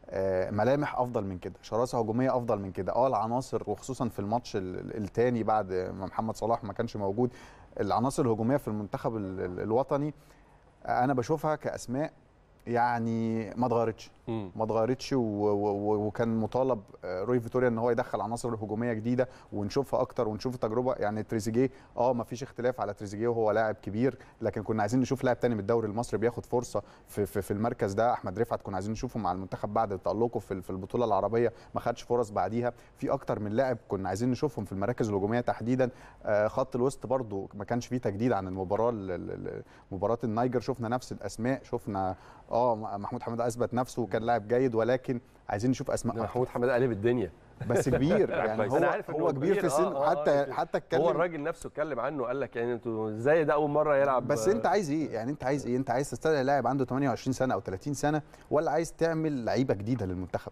آه، ملامح افضل من كده شراسه هجوميه افضل من كده اه العناصر وخصوصا في الماتش الثاني بعد ما محمد صلاح ما كانش موجود العناصر الهجوميه في المنتخب الوطني آه، انا بشوفها كاسماء يعني ما اتغيرتش ما اتغيرتش وكان مطالب آه، روي فيتوريا ان هو يدخل عناصر هجوميه جديده ونشوفها اكتر ونشوف التجربه يعني تريزيجيه اه ما فيش اختلاف على تريزيجيه وهو لاعب كبير لكن كنا عايزين نشوف لاعب تاني من الدوري المصري بياخد فرصه في, في, في المركز ده احمد رفعت كنا عايزين نشوفه مع المنتخب بعد تالقه في, في البطوله العربيه ما خدش فرص بعديها في اكتر من لاعب كنا عايزين نشوفهم في المراكز الهجوميه تحديدا آه، خط الوسط برده ما كانش فيه تجديد عن المباراه مباراه النايجر شفنا نفس الاسماء شفنا اه محمود حماده اثبت نفسه وكان لاعب جيد ولكن عايزين نشوف اسماء محمود حماد قلب الدنيا بس كبير يعني هو عارف هو كبير, في السن آه حتى آه حتى اتكلم هو الراجل نفسه اتكلم عنه قال لك يعني انتوا ازاي ده اول مره يلعب بس انت عايز ايه يعني انت عايز ايه انت عايز تستدعي لاعب عنده 28 سنه او 30 سنه ولا عايز تعمل لعيبه جديده للمنتخب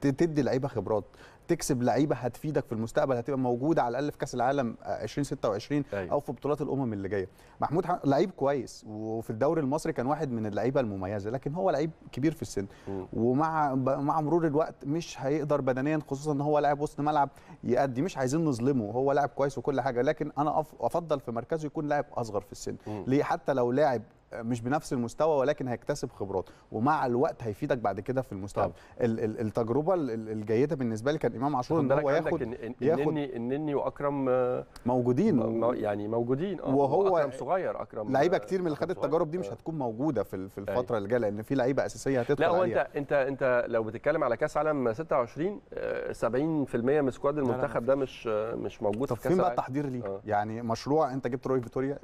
تدي لعيبه خبرات تكسب لعيبه هتفيدك في المستقبل هتبقى موجوده على الاقل في كاس العالم 2026 آه، أيوة. او في بطولات الامم اللي جايه محمود حم... لعيب كويس وفي الدوري المصري كان واحد من اللعيبه المميزه لكن هو لعيب كبير في السن م. ومع مع مرور مرور الوقت مش هيقدر بدنيا خصوصا ان هو لاعب وسط ملعب يأدي مش عايزين نظلمه هو لاعب كويس وكل حاجه لكن انا افضل في مركزه يكون لاعب اصغر في السن ليه حتى لو لاعب مش بنفس المستوى ولكن هيكتسب خبرات ومع الوقت هيفيدك بعد كده في المستوى ال التجربه الجيده بالنسبه لي كان امام عاشور ان هو ياخد إن إن ياخد النني النني واكرم موجودين يعني موجودين اه وهو اكرم صغير اكرم لعيبه كتير من اللي خدت التجارب دي مش آه. هتكون موجوده في في أيوة. الفتره اللي جايه لان في لعيبه اساسيه هتدخل لا هو انت انت انت لو بتتكلم على كاس عالم 26 70% آه، من سكواد المنتخب ده مش آه، مش موجود في كاس عالم فين بقى التحضير ليه؟ يعني مشروع انت جبت روي فيتوريا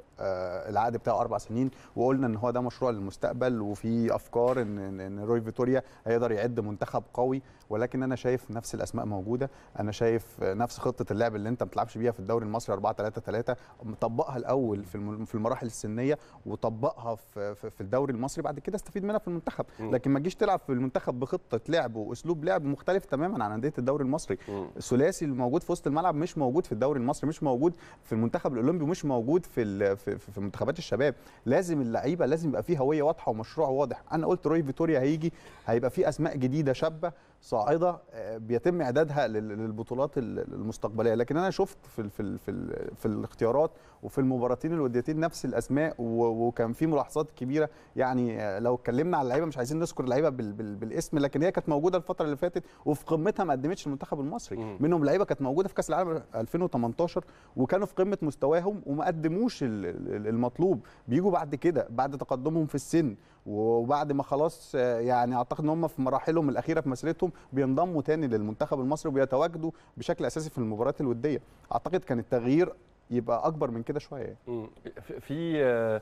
العقد بتاعه اربع سنين وقلت قلنا ان هو ده مشروع للمستقبل وفي افكار ان ان روي فيتوريا هيقدر يعد منتخب قوي ولكن انا شايف نفس الاسماء موجوده انا شايف نفس خطه اللعب اللي انت ما بتلعبش بيها في الدوري المصري 4 3 3 طبقها الاول في في المراحل السنيه وطبقها في في الدوري المصري بعد كده استفيد منها في المنتخب لكن ما تجيش تلعب في المنتخب بخطه لعب واسلوب لعب مختلف تماما عن انديه الدوري المصري الثلاثي اللي موجود في وسط الملعب مش موجود في الدوري المصري مش موجود في المنتخب الاولمبي ومش موجود في في, منتخبات الشباب لازم اللعيب اللعيبه لازم يبقى فيه هويه واضحه ومشروع واضح انا قلت روي فيتوريا هيجي هيبقى فيه اسماء جديده شابه صاعده آه، بيتم اعدادها للبطولات المستقبليه لكن انا شفت في في في, في الاختيارات وفي المباراتين الوديتين نفس الاسماء وكان في ملاحظات كبيره يعني آه، لو اتكلمنا على اللعيبه مش عايزين نذكر اللعيبه بالاسم لكن هي كانت موجوده الفتره اللي فاتت وفي قمتها ما قدمتش المنتخب المصري مم. منهم لعيبه كانت موجوده في كاس العالم 2018 وكانوا في قمه مستواهم وما قدموش المطلوب بيجوا بعد كده بعد تقدمهم في السن وبعد ما خلاص آه، يعني اعتقد ان هم في مراحلهم الاخيره في مسيرتهم بيكم بينضموا تاني للمنتخب المصري وبيتواجدوا بشكل اساسي في المباريات الوديه اعتقد كان التغيير يبقى اكبر من كده شويه في آه،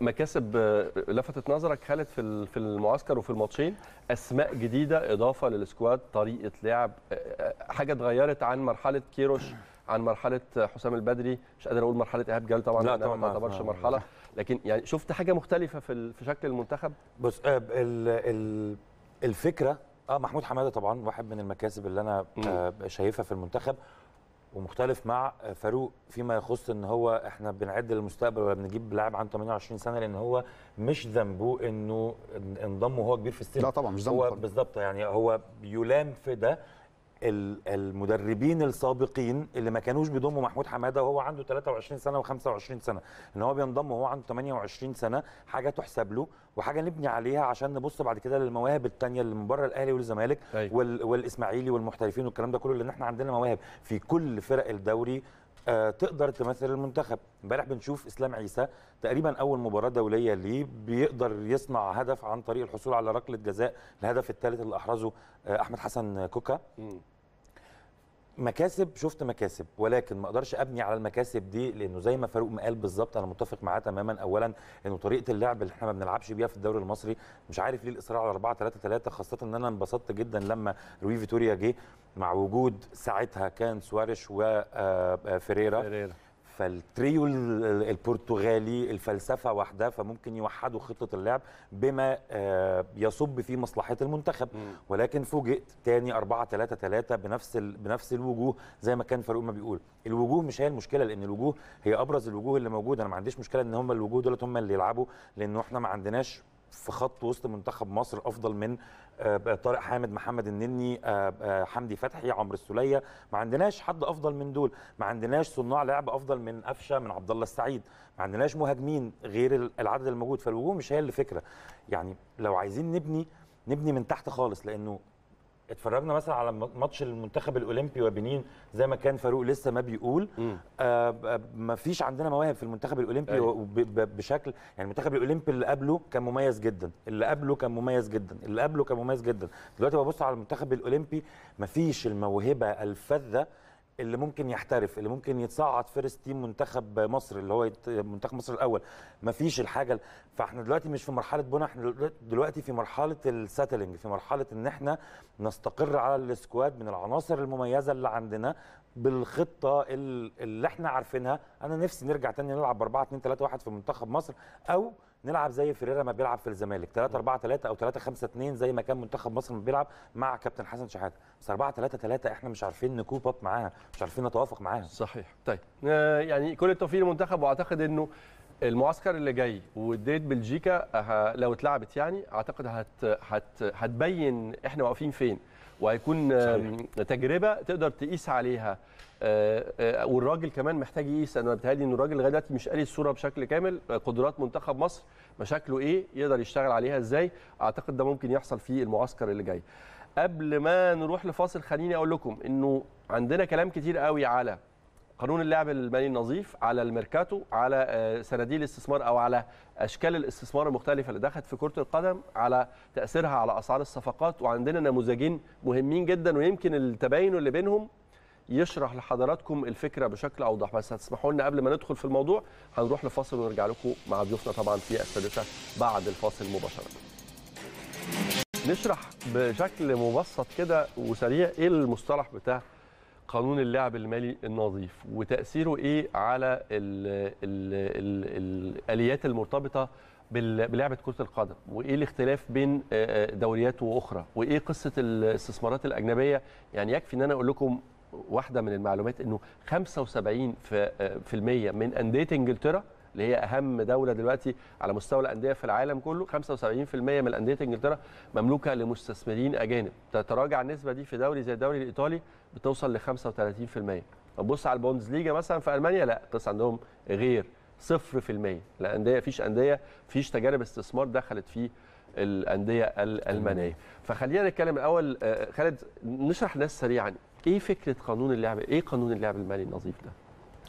مكاسب آه، لفتت نظرك خالد في في المعسكر وفي الماتشين اسماء جديده اضافه للسكواد طريقه لعب آه، حاجه اتغيرت عن مرحله كيروش عن مرحله حسام البدري مش قادر اقول مرحله ايهاب جال طبعا لا طبعا ما اعتبرش مرحله لكن يعني شفت حاجه مختلفه في في شكل المنتخب بص الفكره اه محمود حماده طبعا واحد من المكاسب اللي انا آه شايفها في المنتخب ومختلف مع آه، فاروق فيما يخص ان هو احنا بنعد للمستقبل ولا بنجيب لاعب عنده 28 سنه لان هو مش ذنبه انه انضم وهو كبير في السن لا طبعا مش ذنبه هو بالظبط يعني هو يلام في ده المدربين السابقين اللي ما كانوش بيضموا محمود حماده وهو عنده 23 سنه و25 سنه ان هو بينضم وهو عنده 28 سنه حاجه تحسب له وحاجه نبني عليها عشان نبص بعد كده للمواهب الثانيه اللي من بره الاهلي والزمالك أيوة. وال... والاسماعيلي والمحترفين والكلام ده كله لان احنا عندنا مواهب في كل فرق الدوري آه، تقدر تمثل المنتخب امبارح بنشوف اسلام عيسى تقريبا اول مباراه دوليه ليه بيقدر يصنع هدف عن طريق الحصول على ركله جزاء الهدف الثالث اللي احرزه آه، احمد حسن كوكا مكاسب شفت مكاسب ولكن ما اقدرش ابني على المكاسب دي لانه زي ما فاروق ما قال بالظبط انا متفق معاه تماما اولا انه طريقه اللعب اللي احنا ما بنلعبش بيها في الدوري المصري مش عارف ليه الاصرار على 4 3 3 خاصه ان انا انبسطت جدا لما روي فيتوريا جه مع وجود ساعتها كان سواريش وفيريرا آه، آه، فالتريو البرتغالي الفلسفه واحده فممكن يوحدوا خطه اللعب بما آه، يصب في مصلحه المنتخب ولكن فوجئت تاني 4 3 3 بنفس بنفس الوجوه زي ما كان فاروق ما بيقول الوجوه مش هي المشكله لان الوجوه هي ابرز الوجوه اللي موجوده انا ما عنديش مشكله ان هم الوجوه دولت هم اللي يلعبوا لانه احنا ما عندناش في خط وسط منتخب مصر افضل من آه، طارق حامد محمد النني آه، آه، حمدي فتحي عمرو السوليه ما عندناش حد افضل من دول ما عندناش صناع لعب افضل من قفشه من عبد الله السعيد ما عندناش مهاجمين غير العدد الموجود فالوجوه مش هي الفكره يعني لو عايزين نبني نبني من تحت خالص لانه اتفرجنا مثلا على ماتش المنتخب الاولمبي وبنين زي ما كان فاروق لسه ما بيقول آه، آه، ما فيش عندنا مواهب في المنتخب الاولمبي أيوة. بشكل يعني المنتخب الاولمبي اللي قبله كان مميز جدا اللي قبله كان مميز جدا اللي قبله كان مميز جدا دلوقتي ببص على المنتخب الاولمبي ما فيش الموهبه الفذه اللي ممكن يحترف اللي ممكن يتصعد فيرست تيم منتخب مصر اللي هو منتخب مصر الاول مفيش الحاجه فاحنا دلوقتي مش في مرحله بناء احنا دلوقتي في مرحله الساتلنج في مرحله ان احنا نستقر على السكواد من العناصر المميزه اللي عندنا بالخطه اللي احنا عارفينها انا نفسي نرجع تاني نلعب ب 4 2 3 1 في منتخب مصر او نلعب زي فيريرا ما بيلعب في الزمالك 3 4 3 او 3 5 2 زي ما كان منتخب مصر ما بيلعب مع كابتن حسن شحاته بس 4 3 3 احنا مش عارفين نكوب اب معاها مش عارفين نتوافق معاها صحيح طيب آه، يعني كل التوفيق للمنتخب واعتقد انه المعسكر اللي جاي وديت بلجيكا آه، لو اتلعبت يعني اعتقد هت هت هتبين احنا واقفين فين وهيكون تجربه تقدر تقيس عليها آه، آه، والراجل كمان محتاج يقيس انا بتهيألي ان الراجل لغايه دلوقتي مش قاري الصوره بشكل كامل آه، قدرات منتخب مصر مشاكله ايه يقدر يشتغل عليها ازاي اعتقد ده ممكن يحصل في المعسكر اللي جاي قبل ما نروح لفاصل خليني اقول لكم انه عندنا كلام كتير قوي على قانون اللعب المالي النظيف على الميركاتو على آه، صناديق الاستثمار او على اشكال الاستثمار المختلفه اللي دخلت في كره القدم على تاثيرها على اسعار الصفقات وعندنا نموذجين مهمين جدا ويمكن التباين اللي بينهم يشرح لحضراتكم الفكره بشكل اوضح بس هتسمحوا لنا قبل ما ندخل في الموضوع هنروح لفاصل ونرجع لكم مع ضيوفنا طبعا في السادسه بعد الفاصل مباشره. نشرح بشكل مبسط كده وسريع ايه المصطلح بتاع قانون اللعب المالي النظيف وتاثيره ايه على الـ الـ الـ الاليات المرتبطه بلعبه كره القدم وايه الاختلاف بين آه، آه، دوريات واخرى وايه قصه الاستثمارات الاجنبيه يعني يكفي ان انا اقول لكم واحده من المعلومات انه 75% آه، من انديه انجلترا اللي هي اهم دوله دلوقتي على مستوى الانديه في العالم كله 75% من انديه انجلترا مملوكه لمستثمرين اجانب تتراجع النسبه دي في دوري زي الدوري الايطالي بتوصل ل 35% طب بص على ليجا مثلا في المانيا لا قص عندهم غير 0% الانديه فيش انديه فيش تجارب استثمار دخلت في الانديه الالمانيه فخلينا نتكلم الاول آه، خالد نشرح ناس سريعا ايه فكره قانون اللعب ايه قانون اللعب المالي النظيف ده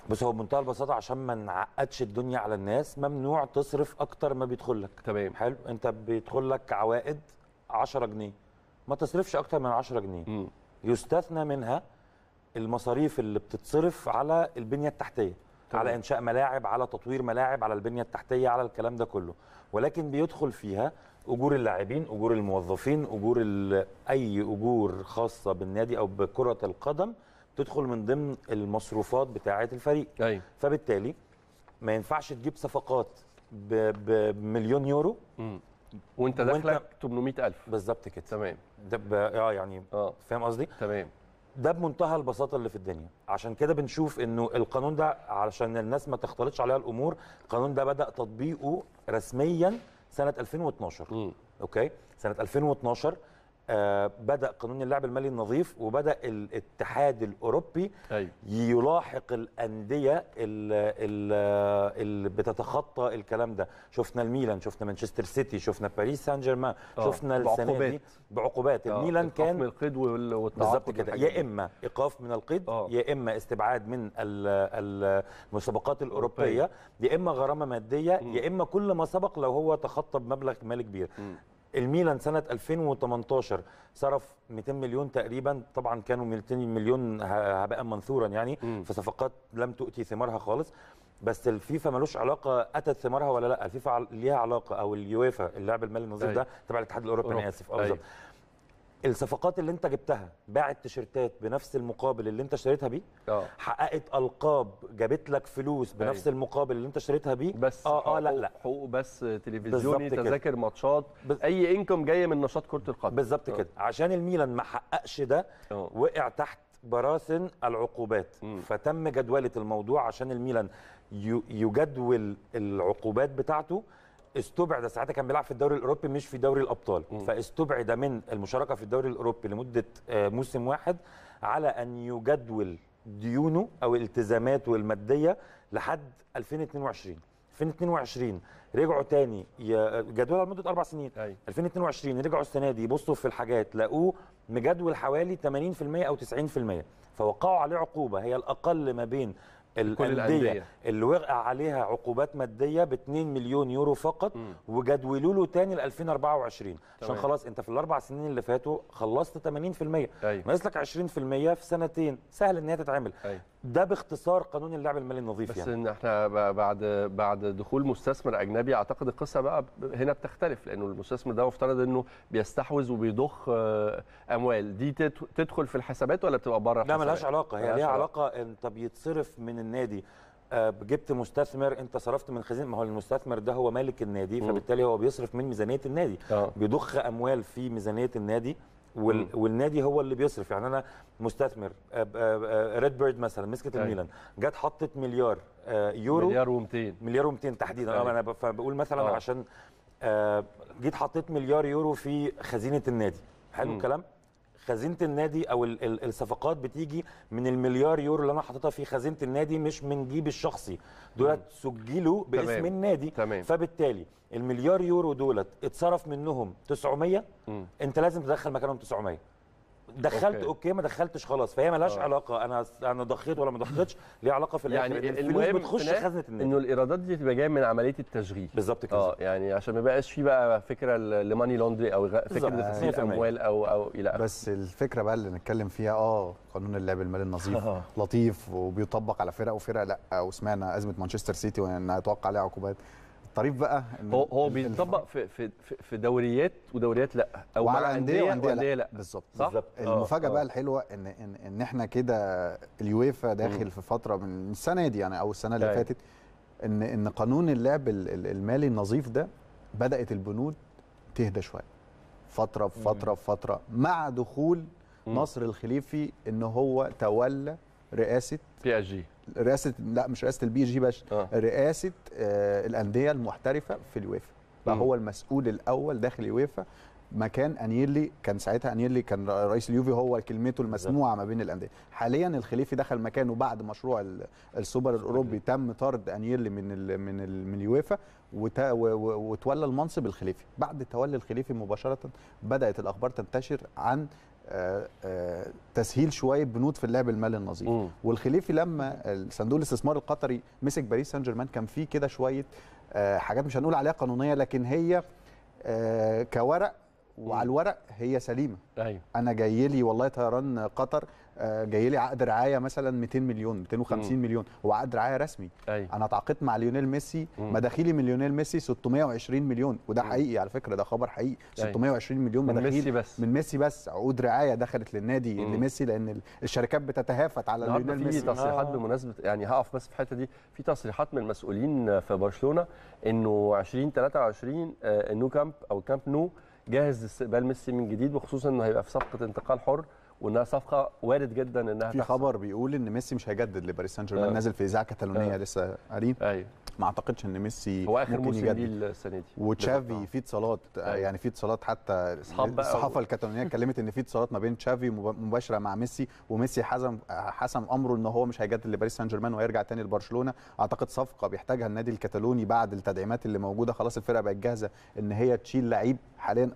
بص هو بمنتهى البساطه عشان ما نعقدش الدنيا على الناس ممنوع تصرف اكتر ما بيدخل لك تمام حلو انت بيدخل لك عوائد 10 جنيه ما تصرفش اكتر من 10 جنيه مم. يستثنى منها المصاريف اللي بتتصرف على البنيه التحتيه طبعا. على انشاء ملاعب على تطوير ملاعب على البنيه التحتيه على الكلام ده كله ولكن بيدخل فيها اجور اللاعبين اجور الموظفين اجور اي اجور خاصه بالنادي او بكره القدم تدخل من ضمن المصروفات بتاعه الفريق أي. فبالتالي ما ينفعش تجيب صفقات بمليون يورو م. وانت دخلك 800000 بالظبط كده تمام ده اه يعني آه. فاهم قصدي تمام ده بمنتهى البساطه اللي في الدنيا عشان كده بنشوف انه القانون ده علشان الناس ما تختلطش عليها الامور القانون ده بدا تطبيقه رسميا سنه 2012 م. اوكي سنه 2012 آه، بدا قانون اللعب المالي النظيف وبدا الاتحاد الاوروبي أيوه. يلاحق الانديه اللي بتتخطى الكلام ده شفنا الميلان شفنا مانشستر سيتي شفنا باريس سان جيرمان آه. شفنا السنه دي بعقوبات آه، الميلان كان من القيد بالظبط كده يا اما ايقاف من القيد يا اما استبعاد من المسابقات الاوروبيه يا اما غرامه ماديه يا اما كل ما سبق لو هو تخطى بمبلغ مالي كبير م. الميلان سنه 2018 صرف 200 مليون تقريبا طبعا كانوا 200 مليون هباء منثورا يعني م. في صفقات لم تؤتي ثمارها خالص بس الفيفا ملوش علاقه اتت ثمارها ولا لا الفيفا ليها علاقه او اليويفا اللعب المالي النظيف ده تبع الاتحاد الاوروبي انا اسف أو الصفقات اللي انت جبتها باعت تيشرتات بنفس المقابل اللي انت اشتريتها بيه اه حققت القاب جابت لك فلوس بنفس أي. أيوه. المقابل اللي انت اشتريتها بيه بس اه اه لا لا حقوق بس تلفزيوني تذاكر ماتشات بز... اي انكم جايه من نشاط كره القدم بالظبط آه. كده عشان الميلان ما حققش ده أوه. وقع تحت براثن العقوبات م. فتم جدوله الموضوع عشان الميلان يجدول العقوبات بتاعته استبعد ساعتها كان بيلعب في الدوري الاوروبي مش في دوري الابطال م. فاستبعد من المشاركه في الدوري الاوروبي لمده آه، موسم واحد على ان يجدول ديونه او التزاماته الماديه لحد 2022 2022 رجعوا تاني جدولها لمده اربع سنين أي. أيوة. 2022 رجعوا السنه دي يبصوا في الحاجات لقوه مجدول حوالي 80% او 90% فوقعوا عليه عقوبه هي الاقل ما بين الانديه اللي وقع عليها عقوبات ماديه ب 2 مليون يورو فقط مم. وجدولوا له تاني ل 2024 عشان خلاص انت في الاربع سنين اللي فاتوا خلصت 80% ناقص لك 20% في سنتين سهل ان هي تتعمل أيوه. ده باختصار قانون اللعب المالي النظيف بس يعني. ان احنا بعد بعد دخول مستثمر اجنبي اعتقد القصه بقى هنا بتختلف لانه المستثمر ده مفترض انه بيستحوذ وبيضخ آه، اموال دي تدخل في الحسابات ولا بتبقى بره الحسابات؟ لا ملهاش علاقه هي ليها علاقه انت بيتصرف من النادي آه، جبت مستثمر انت صرفت من خزينه ما هو المستثمر ده هو مالك النادي فبالتالي هو بيصرف من ميزانيه النادي أه. بيضخ اموال في ميزانيه النادي وال... والنادي هو اللي بيصرف يعني انا مستثمر ريد آه، بيرد آه، آه، مثلا مسكت أيوة. الميلان جت حطت مليار يورو مليار و200 مليار و200 تحديدا أيوة. انا بقول مثلا أوه. عشان جيت حطيت مليار يورو في خزينه النادي حلو الكلام خزينه النادي او الصفقات بتيجي من المليار يورو اللي انا حاططها في خزينه النادي مش من جيبي الشخصي دولت سجلوا باسم تمام. النادي تمام. فبالتالي المليار يورو دولت اتصرف منهم 900 م. انت لازم تدخل مكانهم 900 دخلت أوكي. اوكي ما دخلتش خلاص فهي مالهاش آه. علاقه انا انا ضخيت ولا ما ضخيتش ليها علاقه في الاخر يعني الفلوس بتخش خزنه النادي انه الايرادات دي تبقى جايه من عمليه التشغيل بالظبط كده اه يعني عشان ما يبقاش في بقى فكره لماني لوندري او فكره تغسيل الاموال او او الى اخره بس الفكره بقى اللي نتكلم فيها اه قانون اللعب المالي النظيف آه. لطيف وبيطبق على فرق وفرق لا وسمعنا ازمه مانشستر سيتي وان هيتوقع عليها عقوبات الطريف بقى هو هو بيطبق في في في دوريات ودوريات لا او وعلى انديه وانديه لا, لا. بالظبط صح آه، المفاجاه آه. بقى الحلوه ان ان, إن احنا كده اليويفا داخل م. في فتره من السنه دي يعني او السنه اللي داي. أيوة. فاتت ان ان قانون اللعب المالي النظيف ده بدات البنود تهدى شويه فتره بفتره بفتره مع دخول م. نصر الخليفي ان هو تولى رئاسه بي اس جي رئاسه لا مش رئاسه البي جي باش آه. رئاسه آه، الانديه المحترفه في اليويفا بقى هو المسؤول الاول داخل اليويفا مكان انيلي كان ساعتها انيلي كان رئيس اليوفي هو كلمته المسموعه ما بين الانديه حاليا الخليفي دخل مكانه بعد مشروع السوبر الاوروبي تم طرد انيلي من الـ من الـ من اليويفا وتولى المنصب الخليفي بعد تولي الخليفي مباشره بدات الاخبار تنتشر عن آه، آه، تسهيل شويه بنود في اللعب المالي النظيف والخليفي لما صندوق الاستثمار القطري مسك باريس سان جيرمان كان في كده شويه آه، حاجات مش هنقول عليها قانونيه لكن هي كورق وعلى الورق هي سليمه ايوه انا جاي لي والله طيران قطر جاي لي عقد رعايه مثلا 200 مليون 250 مليون هو عقد رعايه رسمي أي. انا اتعاقدت مع ليونيل ميسي مداخيلي من ليونيل ميسي 620 مليون وده مم. حقيقي على فكره ده خبر حقيقي أي. 620 مليون من ميسي بس. من ميسي بس عقود رعايه دخلت للنادي مم. لميسي لان الشركات بتتهافت على ليونيل ميسي في تصريحات آه. بمناسبه يعني هقف بس في الحته دي في تصريحات من المسؤولين في برشلونه انه 2023 النو آه، كامب او كامب نو جاهز لاستقبال ميسي من جديد وخصوصا انه هيبقى في صفقه انتقال حر وانها صفقه وارد جدا انها في تحصل. خبر بيقول ان ميسي مش هيجدد لباريس سان جيرمان آه. نازل في اذاعه كاتالونيا آه. لسه قريب ايوه ما اعتقدش ان ميسي هو اخر موسم ليه السنه دي وتشافي في اتصالات أيوه. يعني في اتصالات حتى الصحافه أو... الكتالونيه اتكلمت ان في اتصالات ما بين تشافي مباشره مع ميسي وميسي حسم حسم امره ان هو مش هيجدد لباريس سان جيرمان وهيرجع تاني لبرشلونه اعتقد صفقه بيحتاجها النادي الكتالوني بعد التدعيمات اللي موجوده خلاص الفرقه بقت جاهزه ان هي تشيل لعيب حاليا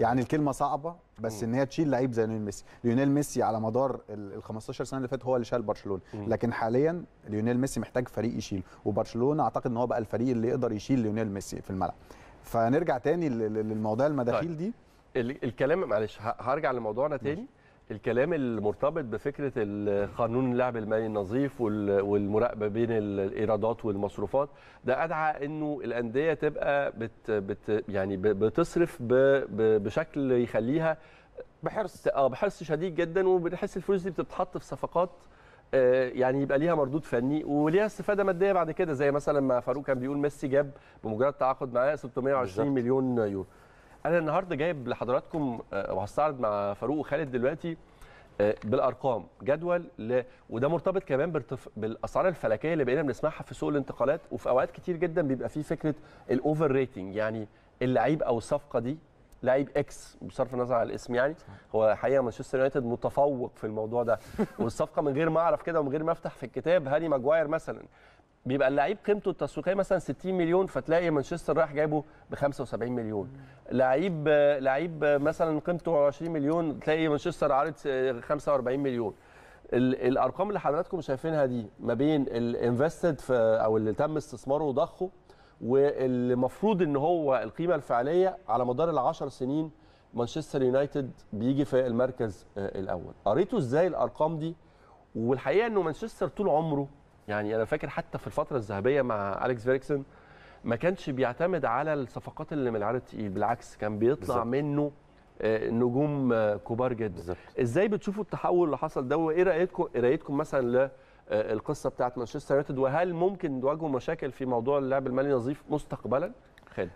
يعني الكلمه صعبه بس ان هي تشيل لعيب زي ليونيل ميسي ليونيل ميسي على مدار ال 15 سنه اللي فاتت هو اللي شال برشلونه لكن حاليا ليونيل ميسي محتاج فريق يشيله وبرشلونه اعتقد ان هو بقى الفريق اللي يقدر يشيل ليونيل ميسي في الملعب فنرجع تاني للموضوع المداخيل طيب. دي الكلام معلش هرجع لموضوعنا تاني الكلام المرتبط بفكره قانون اللعب المالي النظيف والمراقبه بين الايرادات والمصروفات ده ادعى انه الانديه تبقى بت بت يعني بتصرف بشكل يخليها بحرص اه بحرص شديد جدا وبنحس الفلوس دي بتتحط في صفقات آه، يعني يبقى ليها مردود فني وليها استفاده ماديه بعد كده زي مثلا ما فاروق كان بيقول ميسي جاب بمجرد تعاقد معاه 620 بالزبط. مليون يورو انا النهارده جايب لحضراتكم آه، وهستعرض مع فاروق وخالد دلوقتي آه، بالارقام جدول ل... وده مرتبط كمان برتف... بالاسعار الفلكيه اللي بقينا بنسمعها في سوق الانتقالات وفي اوقات كتير جدا بيبقى فيه فكره الاوفر ريتنج يعني اللعيب او الصفقه دي لعيب اكس بصرف النظر على الاسم يعني هو حقيقه مانشستر يونايتد متفوق في الموضوع ده والصفقه من غير ما اعرف كده ومن غير ما افتح في الكتاب هاري ماجواير مثلا بيبقى اللعيب قيمته التسويقيه مثلا 60 مليون فتلاقي مانشستر رايح جايبه ب 75 مليون لعيب لعيب مثلا قيمته 20 مليون تلاقي مانشستر عارض 45 مليون الارقام اللي حضراتكم شايفينها دي ما بين الانفستد او اللي تم استثماره وضخه والمفروض ان هو القيمه الفعليه على مدار العشر سنين مانشستر يونايتد بيجي في المركز آه، الاول قريته ازاي الارقام دي والحقيقه انه مانشستر طول عمره يعني انا فاكر حتى في الفتره الذهبيه مع اليكس فيريكسون ما كانش بيعتمد على الصفقات اللي من العيار التقيل بالعكس كان بيطلع بالزبط. منه آه، نجوم آه، كبار جدا بالزبط. ازاي بتشوفوا التحول اللي حصل ده وايه رايتكم قرايتكم إيه مثلا آه، القصه بتاعه مانشستر يونايتد وهل ممكن تواجهه مشاكل في موضوع اللعب المالي النظيف مستقبلا؟ خالد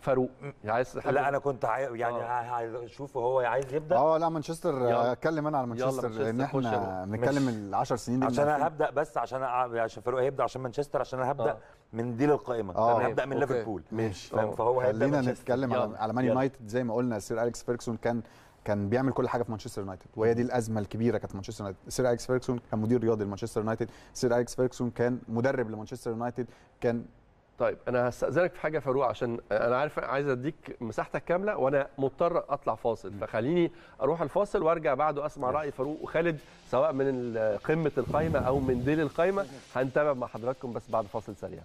فاروق عايز لا انا كنت عاي... يعني هشوف آه. هو عايز يبدا اه لا مانشستر اتكلم انا على مانشستر ان احنا بنتكلم ال 10 سنين دي عشان انا هبدا بس عشان أ... عشان فاروق هيبدا عشان مانشستر عشان انا هبدا آه. من دي للقائمه آه. انا هبدا من ليفربول ماشي فاهم فهو هيبدا خلينا نتكلم على على مان يونايتد زي ما قلنا سير اليكس فيركسون كان كان بيعمل كل حاجه في مانشستر يونايتد وهي دي الازمه الكبيره كانت مانشستر يونايتد سير اليكس فيرجسون كان مدير رياضي لمانشستر يونايتد سير اليكس فيرجسون كان مدرب لمانشستر يونايتد كان طيب انا هستاذنك في حاجه فاروق عشان انا عارف عايز اديك مساحتك كامله وانا مضطر اطلع فاصل فخليني اروح الفاصل وارجع بعده اسمع راي فاروق وخالد سواء من قمه القايمه او من ديل القايمه هنتابع مع حضراتكم بس بعد فاصل سريع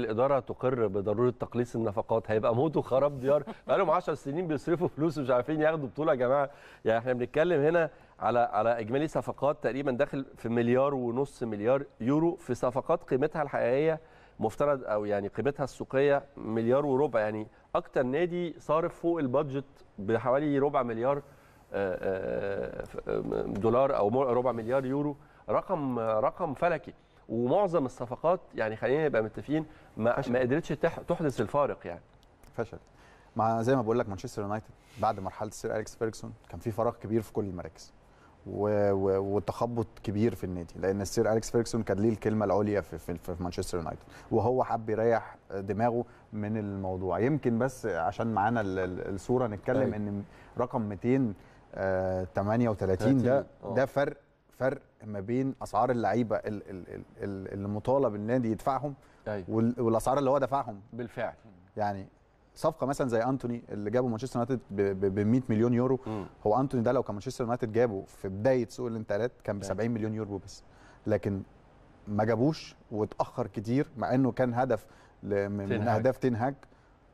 الاداره تقر بضروره تقليص النفقات هيبقى موت وخراب ديار بقالهم 10 سنين بيصرفوا فلوس ومش عارفين ياخدوا بطوله يا جماعه يعني احنا بنتكلم هنا على على اجمالي صفقات تقريبا داخل في مليار ونص مليار يورو في صفقات قيمتها الحقيقيه مفترض او يعني قيمتها السوقيه مليار وربع يعني اكتر نادي صارف فوق البادجت بحوالي ربع مليار آه، آه، آه، دولار او ربع مليار يورو رقم رقم فلكي ومعظم الصفقات يعني خلينا نبقى متفقين ما, ما قدرتش تحدث الفارق يعني فشل مع زي ما بقول لك مانشستر يونايتد بعد مرحله سير اليكس فيرجسون كان في فراغ كبير في كل المراكز و... و... وتخبط كبير في النادي لان السير اليكس فيرجسون كان ليه الكلمه العليا في, في, في مانشستر يونايتد وهو حب يريح دماغه من الموضوع يمكن بس عشان معانا الصوره نتكلم أي. أيوة. ان رقم 238 آه، ده ده آه. فرق الفرق ما بين اسعار اللعيبه اللي مطالب النادي يدفعهم أيوة. والاسعار اللي هو دفعهم بالفعل يعني صفقه مثلا زي انتوني اللي جابه مانشستر يونايتد ب 100 مليون يورو م. هو انتوني ده لو كان مانشستر يونايتد جابه في بدايه سوق الانتقالات كان أيوة. ب 70 مليون يورو بس لكن ما جابوش واتاخر كتير مع انه كان هدف من اهداف تنهاج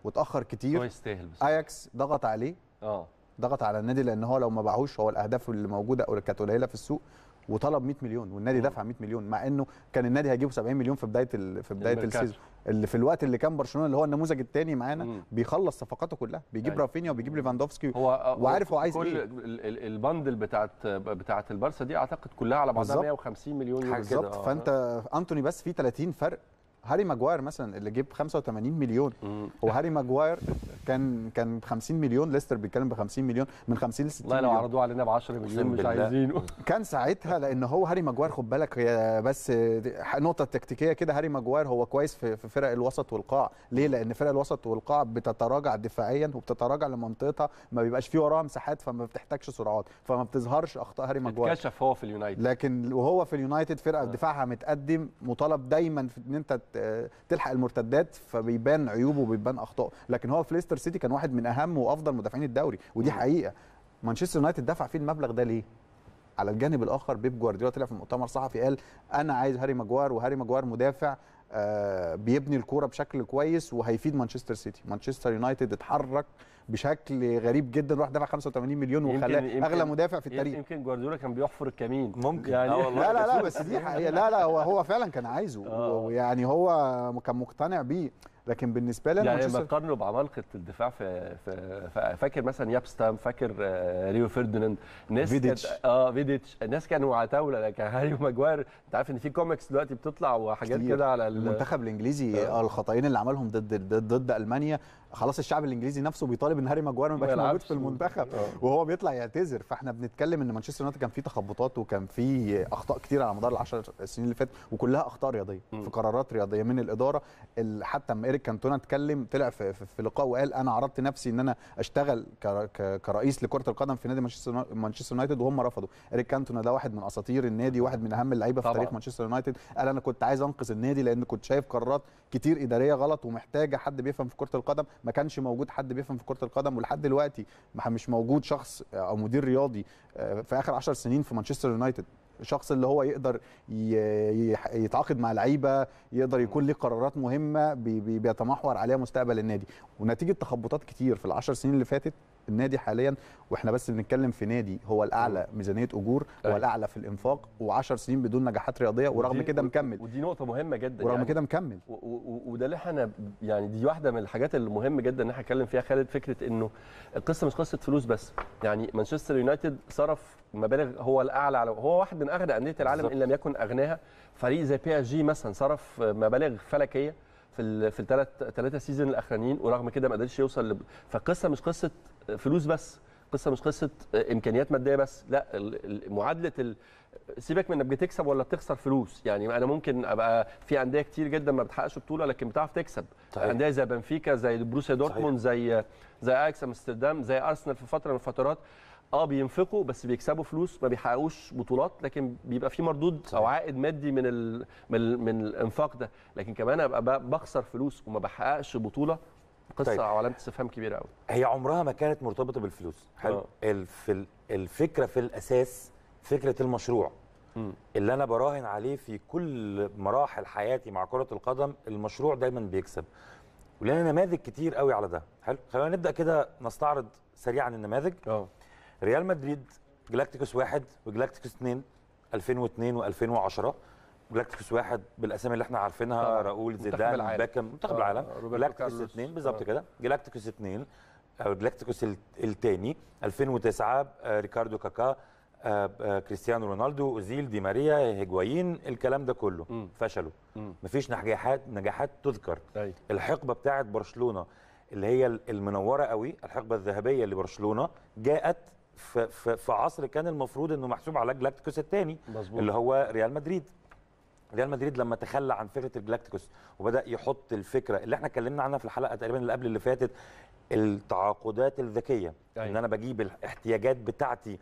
واتاخر كتير هو يستاهل اياكس ضغط عليه اه ضغط على النادي لان هو لو ما باعوش هو الاهداف اللي موجوده او كانت قليله في السوق وطلب 100 مليون والنادي دفع 100 مليون مع انه كان النادي هيجيبه 70 مليون في بدايه في بدايه السيزون اللي في الوقت اللي كان برشلونه اللي هو النموذج الثاني معانا بيخلص صفقاته كلها بيجيب أيوة. رافينيا وبيجيب ليفاندوفسكي هو آه، وعارف هو عايز كل ايه البندل بتاعت بتاعت البارسا دي اعتقد كلها على بعضها 150 مليون يورو بالظبط آه. فانت آه، انتوني بس في 30 فرق هاري ماجواير مثلا اللي جيب 85 مليون هو هاري ماجواير كان كان ب 50 مليون ليستر بيتكلم ب 50 مليون من 50 ل 60 والله لو عرضوه علينا ب 10 مليون مش عايزينه كان ساعتها لان هو هاري ماجواير خد بالك هي بس نقطه تكتيكيه كده هاري ماجواير هو كويس في فرق الوسط والقاع ليه لان فرق الوسط والقاع بتتراجع دفاعيا وبتتراجع لمنطقتها ما بيبقاش في وراها مساحات فما بتحتاجش سرعات فما بتظهرش اخطاء هاري ماجواير اتكشف هو في اليونايتد لكن وهو في اليونايتد فرقه آه. دفاعها متقدم مطالب دايما ان انت تلحق المرتدات فبيبان عيوبه وبيبان اخطائه لكن هو في ليستر سيتي كان واحد من اهم وافضل مدافعين الدوري ودي حقيقه مانشستر يونايتد دفع فيه المبلغ ده ليه على الجانب الاخر بيب جوارديولا طلع في مؤتمر صحفي قال انا عايز هاري ماجوار وهاري ماجوار مدافع آه، بيبني الكوره بشكل كويس وهيفيد مانشستر سيتي مانشستر يونايتد اتحرك بشكل غريب جدا راح دافع 85 مليون وخلاه اغلى مدافع في التاريخ يمكن جوارديولا كان بيحفر الكمين ممكن يعني آه والله لا لا لا بس دي حقيقه لا لا هو هو فعلا كان عايزه آه. ويعني هو كان مقتنع بيه لكن بالنسبه لي يعني لما تقارنه بعمالقه الدفاع في, في فاكر مثلا يابستام فاكر آه، ريو فيرديناند ناس فيديتش اه فيديتش الناس كانوا عتاوله لكن هاري ماجواير انت عارف ان في كوميكس دلوقتي بتطلع وحاجات كده على المنتخب الانجليزي آه. آه. الخطأين اللي عملهم ضد ضد المانيا خلاص الشعب الانجليزي نفسه بيطالب ان هاري ماجواير ما يبقاش موجود في المنتخب اه. وهو بيطلع يعتذر فاحنا بنتكلم ان مانشستر يونايتد كان فيه تخبطات وكان فيه اخطاء كتير على مدار العشر سنين اللي فاتت وكلها اخطاء رياضيه في قرارات رياضيه من الاداره حتى اما ايريك كانتونا اتكلم طلع في, في لقاء وقال انا عرضت نفسي ان انا اشتغل كرئيس لكره القدم في نادي مانشستر يونايتد وهم رفضوا ايريك كانتونا ده واحد من اساطير النادي واحد من اهم اللعيبه في تاريخ مانشستر يونايتد قال انا كنت عايز انقذ النادي لان كنت شايف قرارات كتير اداريه غلط ومحتاجه حد بيفهم في كره القدم ما كانش موجود حد بيفهم في كره القدم ولحد دلوقتي مش موجود شخص آه، او مدير رياضي آه، في اخر 10 سنين في مانشستر يونايتد الشخص اللي هو يقدر يتعاقد مع لعيبه يقدر يكون ليه قرارات مهمه بيتمحور عليها مستقبل النادي ونتيجه تخبطات كتير في العشر سنين اللي فاتت النادي حاليا واحنا بس بنتكلم في نادي هو الاعلى ميزانيه اجور هو أيوه. الاعلى في الانفاق و10 سنين بدون نجاحات رياضيه ورغم كده مكمل ودي نقطه مهمه جدا ورغم يعني كده مكمل وده اللي احنا يعني دي واحده من الحاجات المهمه جدا ان احنا نتكلم فيها خالد فكره انه القصه مش قصه فلوس بس يعني مانشستر يونايتد صرف مبالغ هو الاعلى على هو واحد من اغنى انديه العالم ان لم يكن اغناها فريق زي بي اس جي مثلا صرف مبالغ فلكيه في في الثلاث ثلاثه سيزون الاخرانيين ورغم كده ما قدرش يوصل لب... فالقصه مش قصه فلوس بس قصه مش قصه امكانيات ماديه بس لا معادله ال... سيبك من انك بتكسب ولا بتخسر فلوس يعني انا ممكن ابقى في انديه كتير جدا ما بتحققش بطوله لكن بتعرف تكسب صحيح. انديه زي بنفيكا زي بروسيا دورتموند زي زي اياكس امستردام زي ارسنال في فتره من الفترات اه بينفقوا بس بيكسبوا فلوس ما بيحققوش بطولات لكن بيبقى في مردود او عائد مادي من الـ من, الـ من الانفاق ده لكن كمان ابقى بخسر فلوس وما بحققش بطوله قصه طيب. او علامه استفهام كبيره قوي هي عمرها ما كانت مرتبطه بالفلوس حلو اه. الف... الفكره في الاساس فكره المشروع م. اللي انا براهن عليه في كل مراحل حياتي مع كره القدم المشروع دايما بيكسب ولنا نماذج كتير قوي على ده حلو خلينا نبدا كده نستعرض سريعا النماذج اه ريال مدريد جلاكتيكوس واحد وجلاكتيكوس اثنين 2002 و2010 جلاكتيكوس واحد بالاسامي اللي احنا عارفينها طبعا. راؤول زيدان باكم منتخب آه، العالم جلاكتيكوس اثنين بالظبط آه. كده جلاكتيكوس اثنين او آه، جلاكتيكوس الثاني 2009 ريكاردو كاكا كريستيانو رونالدو اوزيل دي ماريا هيجوايين الكلام ده كله م. فشلوا م. مفيش نجاحات نجاحات تذكر أي. الحقبه بتاعه برشلونه اللي هي المنوره قوي الحقبه الذهبيه لبرشلونه جاءت في في عصر كان المفروض انه محسوب على الجلاكتيكوس الثاني اللي هو ريال مدريد ريال مدريد لما تخلى عن فكره الجلاكتيكوس وبدا يحط الفكره اللي احنا اتكلمنا عنها في الحلقه تقريبا اللي قبل اللي فاتت التعاقدات الذكيه أيوة. ان انا بجيب الاحتياجات بتاعتي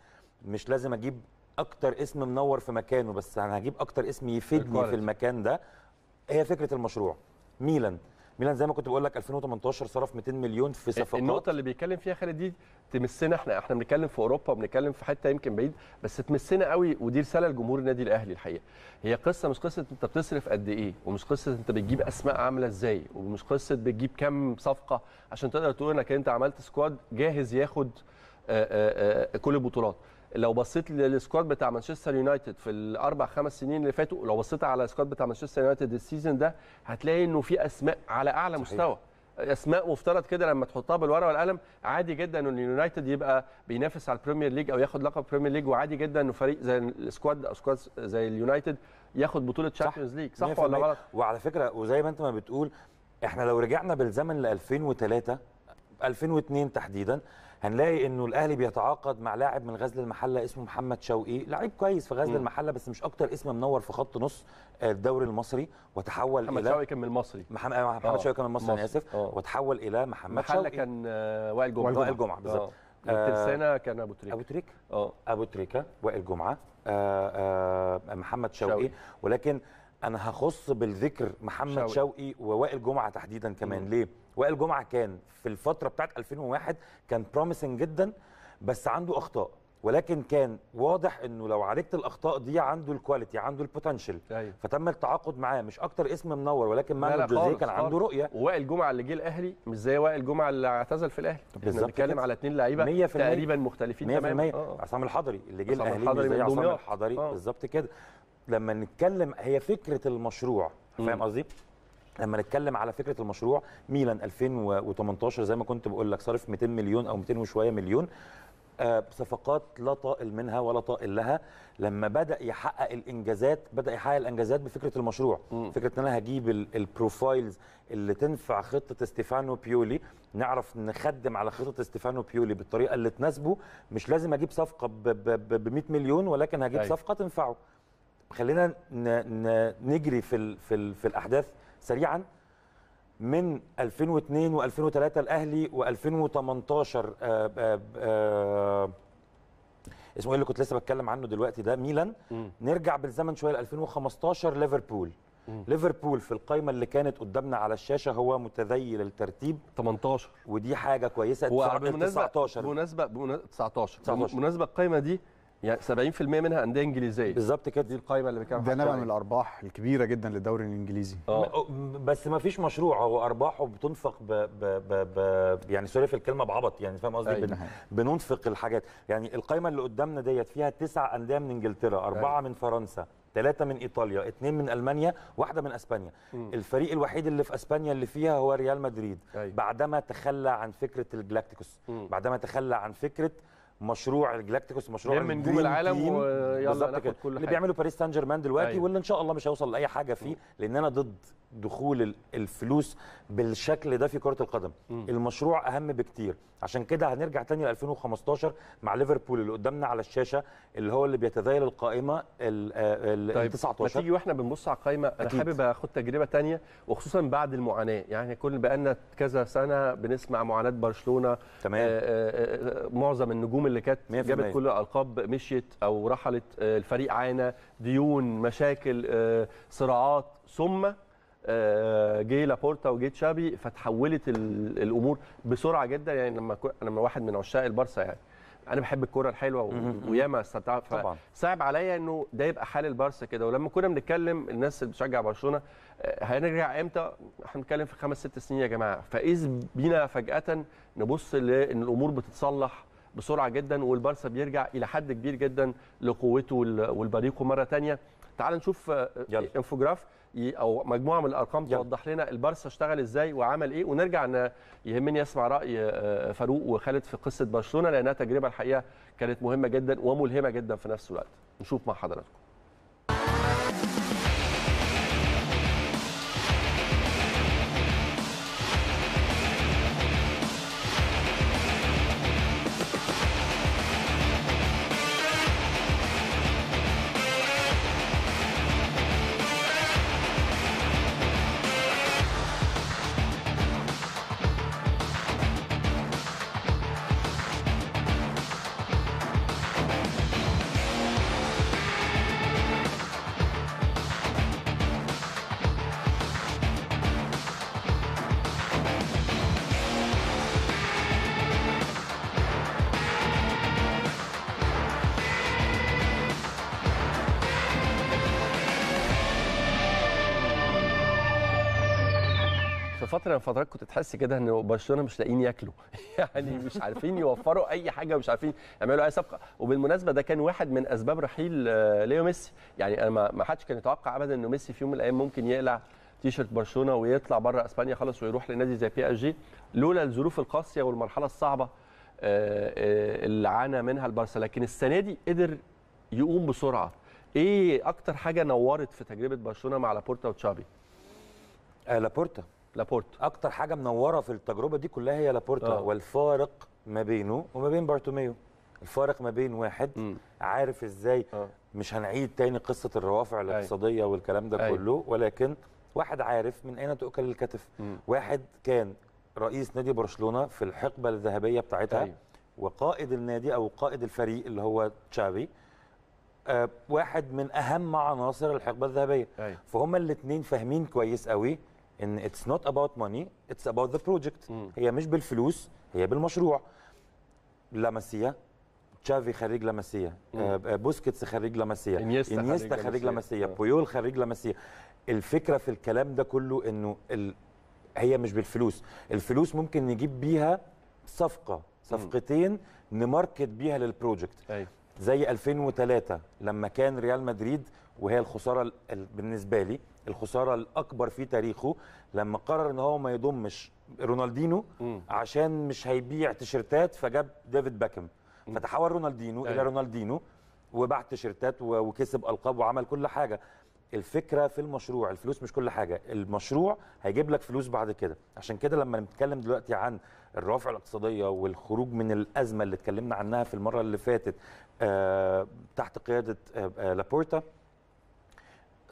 مش لازم اجيب اكتر اسم منور في مكانه بس انا هجيب اكتر اسم يفيدني في المكان ده هي فكره المشروع ميلان ميلان زي ما كنت بقول لك 2018 صرف 200 مليون في إيه، صفقات النقطه اللي بيتكلم فيها خالد دي تمسنا احنا احنا بنتكلم في اوروبا وبنتكلم في حته يمكن بعيد بس تمسنا قوي ودي رساله لجمهور النادي الاهلي الحقيقه هي قصه مش قصه انت بتصرف قد ايه ومش قصه انت بتجيب اسماء عامله ازاي ومش قصه بتجيب كام صفقه عشان تقدر تقول انك انت عملت سكواد جاهز ياخد آآ آه، آآ آه، آه، كل البطولات لو بصيت للسكواد بتاع مانشستر يونايتد في الاربع خمس سنين اللي فاتوا لو بصيت على السكواد بتاع مانشستر يونايتد السيزون ده هتلاقي انه في اسماء على اعلى صحيح. مستوى اسماء مفترض كده لما تحطها بالورقه والقلم عادي جدا ان اليونايتد يبقى بينافس على البريمير ليج او ياخد لقب بريمير ليج وعادي جدا انه فريق زي السكواد او سكواد زي اليونايتد ياخد بطوله تشامبيونز ليج صح, صح ولا غلط؟ وعلى فكره وزي ما انت ما بتقول احنا لو رجعنا بالزمن ل 2003 2002 تحديدا هنلاقي انه الاهلي بيتعاقد مع لاعب من غزل المحله اسمه محمد شوقي لعيب كويس في غزل م. المحله بس مش اكتر اسم منور في خط نص آه، الدوري المصري وتحول محمد الى محمد شوقي كان من المصري آه، محمد, محمد شوقي كان من المصري انا اسف آه. وتحول الى محمد شوقي محله كان وائل جمعه وائل جمعه بالظبط الترسانة كان ابو تريكه ابو تريكه اه ابو تريكه وائل جمعه محمد شوقي شوي. ولكن انا هخص بالذكر محمد شوقي, شوقي ووائل جمعه تحديدا كمان م. ليه وائل جمعه كان في الفتره بتاعت 2001 كان بروميسنج جدا بس عنده اخطاء ولكن كان واضح انه لو عالجت الاخطاء دي عنده الكواليتي عنده البوتنشال أيوة. فتم التعاقد معاه مش اكتر اسم منور ولكن مانو جوزيه كان خالص. عنده رؤيه وائل جمعه اللي جه الاهلي مش زي وائل جمعه اللي اعتزل في الاهلي بالظبط بنتكلم على اثنين لعيبه تقريبا مختلفين تماما آه. عصام الحضري اللي جه الاهلي مش زي عصام الحضري آه. بالظبط كده لما نتكلم هي فكره المشروع فاهم قصدي؟ لما نتكلم على فكره المشروع ميلان 2018 زي ما كنت بقول لك صرف 200 مليون او 200 وشويه مليون آه، صفقات لا طائل منها ولا طائل لها لما بدا يحقق الانجازات بدا يحقق الانجازات بفكره المشروع م. فكره ان انا هجيب البروفايلز اللي تنفع خطه ستيفانو بيولي نعرف نخدم على خطه ستيفانو بيولي بالطريقه اللي تناسبه مش لازم اجيب صفقه ب 100 مليون ولكن هجيب أي. أيوة. صفقه تنفعه خلينا نجري في في, في الاحداث سريعا من 2002 و2003 الاهلي و2018 آه، آه، آه، اسمه ايه اللي كنت لسه بتكلم عنه دلوقتي ده ميلان م. نرجع بالزمن شويه ل 2015 ليفربول ليفربول في القائمه اللي كانت قدامنا على الشاشه هو متذيل الترتيب 18 ودي حاجه كويسه 19 بمناسبه 19 19 بالمناسبه القائمه دي يعني 70% منها انديه انجليزيه بالظبط كده دي القائمه اللي بيتكلم ده نبع من يعني. الارباح الكبيره جدا للدوري الانجليزي آه. أوه. بس ما فيش مشروع هو ارباحه بتنفق ب... ب... ب... ب... يعني سوري في الكلمه بعبط يعني فاهم قصدي أيوة. بن... بننفق الحاجات يعني القائمه اللي قدامنا ديت فيها تسع انديه من انجلترا يعني اربعه أي. من فرنسا ثلاثة من إيطاليا، اثنين من ألمانيا، واحدة من أسبانيا. م. الفريق الوحيد اللي في أسبانيا اللي فيها هو ريال مدريد، أي. أيوة. بعدما تخلى عن فكرة الجلاكتيكوس، بعدما تخلى عن فكرة مشروع الجلاكتيكوس مشروع من نجوم العالم ويلا ناخد كل حاجه اللي بيعمله باريس سان جيرمان دلوقتي أيوة. واللي ان شاء الله مش هيوصل لاي حاجه فيه لان انا ضد دخول الفلوس بالشكل ده في كره القدم م. المشروع اهم بكتير عشان كده هنرجع تاني ل 2015 مع ليفربول اللي قدامنا على الشاشه اللي هو اللي بيتذيل القائمه ال آه، طيب 19 ما تيجي واحنا بنبص على القائمه انا حابب اخد تجربه تانية وخصوصا بعد المعاناه يعني كل بقالنا كذا سنه بنسمع معاناه برشلونه تمام. آآ آه، آآ آه، معظم النجوم اللي كانت جابت كل الالقاب مشيت او رحلت الفريق عانى ديون مشاكل صراعات ثم آه، جه لابورتا وجه تشابي فتحولت الامور بسرعه جدا يعني لما انا واحد من عشاق البارسا يعني انا بحب الكره الحلوه وياما استمتعت صعب عليا انه ده يبقى حال البارسا كده ولما كنا بنتكلم الناس اللي بتشجع برشلونه آه، هنرجع امتى؟ احنا بنتكلم في خمس ست سنين يا جماعه فاذ بينا فجاه نبص لان الامور بتتصلح بسرعه جدا والبارسا بيرجع الى حد كبير جدا لقوته والبريقه مره ثانيه تعال نشوف آه، انفوجراف او مجموعه من الارقام توضح لنا البارسا اشتغل ازاي وعمل ايه ونرجع أنا يهمني اسمع راي آه، آه، فاروق وخالد في قصه برشلونه لانها تجربه الحقيقه كانت مهمه جدا وملهمه جدا في نفس الوقت نشوف مع حضراتكم فتره فترات كنت تحس كده ان برشلونه مش لاقيين ياكلوا يعني مش عارفين يوفروا اي حاجه ومش عارفين يعملوا اي صفقه وبالمناسبه ده كان واحد من اسباب رحيل آه، ليو ميسي يعني انا ما حدش كان يتوقع ابدا انه ميسي في يوم من الايام ممكن يقلع تيشرت برشلونه ويطلع بره اسبانيا خالص ويروح لنادي زي بي اس جي لولا الظروف القاسيه والمرحله الصعبه آه، آه، اللي عانى منها البارسا لكن السنه دي قدر يقوم بسرعه ايه اكتر حاجه نورت في تجربه برشلونه مع لابورتا وتشابي لابورتا لابورت اكتر حاجه منوره في التجربه دي كلها هي لابورتا أوه. والفارق ما بينه وما بين بارتوميو الفارق ما بين واحد م. عارف ازاي أوه. مش هنعيد تاني قصه الروافع الاقتصاديه أي. والكلام ده أي. كله ولكن واحد عارف من اين تؤكل الكتف م. واحد كان رئيس نادي برشلونه في الحقبه الذهبيه بتاعتها أي. وقائد النادي او قائد الفريق اللي هو تشافي أه واحد من اهم عناصر الحقبه الذهبيه فهم الاثنين فاهمين كويس قوي ان اتس نوت اباوت ماني اتس اباوت ذا بروجكت هي مش بالفلوس هي بالمشروع لاماسيا تشافي خريج لاماسيا آه، آه، بوسكيتس خريج لاماسيا انيستا, إنيستا خريج لاماسيا آه. بويول خريج لاماسيا الفكره في الكلام ده كله انه ال... هي مش بالفلوس الفلوس ممكن نجيب بيها صفقه صفقتين نماركت بيها للبروجكت زي 2003 لما كان ريال مدريد وهي الخساره بالنسبه لي الخساره الاكبر في تاريخه لما قرر ان هو ما يضمش رونالدينو م. عشان مش هيبيع تيشرتات فجاب ديفيد باكم فتحول رونالدينو الى أيوه. رونالدينو وباع تيشرتات وكسب القاب وعمل كل حاجه الفكره في المشروع الفلوس مش كل حاجه المشروع هيجيب لك فلوس بعد كده عشان كده لما نتكلم دلوقتي عن الرافع الاقتصاديه والخروج من الازمه اللي اتكلمنا عنها في المره اللي فاتت آه تحت قياده آه, آه، لابورتا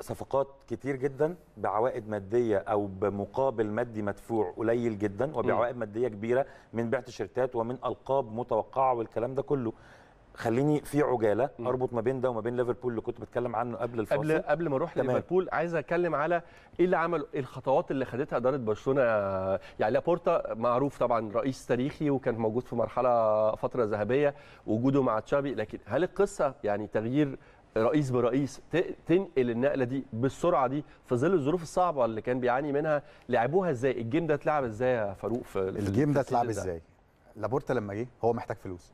صفقات كتير جدا بعوائد ماديه او بمقابل مادي مدفوع قليل جدا وبعوائد ماديه كبيره من بيع تيشيرتات ومن القاب متوقعه والكلام ده كله خليني في عجاله م. اربط ما بين ده وما بين ليفربول اللي كنت بتكلم عنه قبل الفاصل قبل قبل ما اروح ليفربول عايز اتكلم على ايه اللي عمله ايه الخطوات اللي خدتها اداره برشلونه يعني لابورتا معروف طبعا رئيس تاريخي وكان موجود في مرحله فتره ذهبيه وجوده مع تشابي لكن هل القصه يعني تغيير رئيس برئيس تنقل النقله دي بالسرعه دي في ظل الظروف الصعبه اللي كان بيعاني منها لعبوها ازاي الجيم ده اتلعب ازاي يا فاروق في الجيم ده اتلعب ازاي لابورتا لما جه هو محتاج فلوس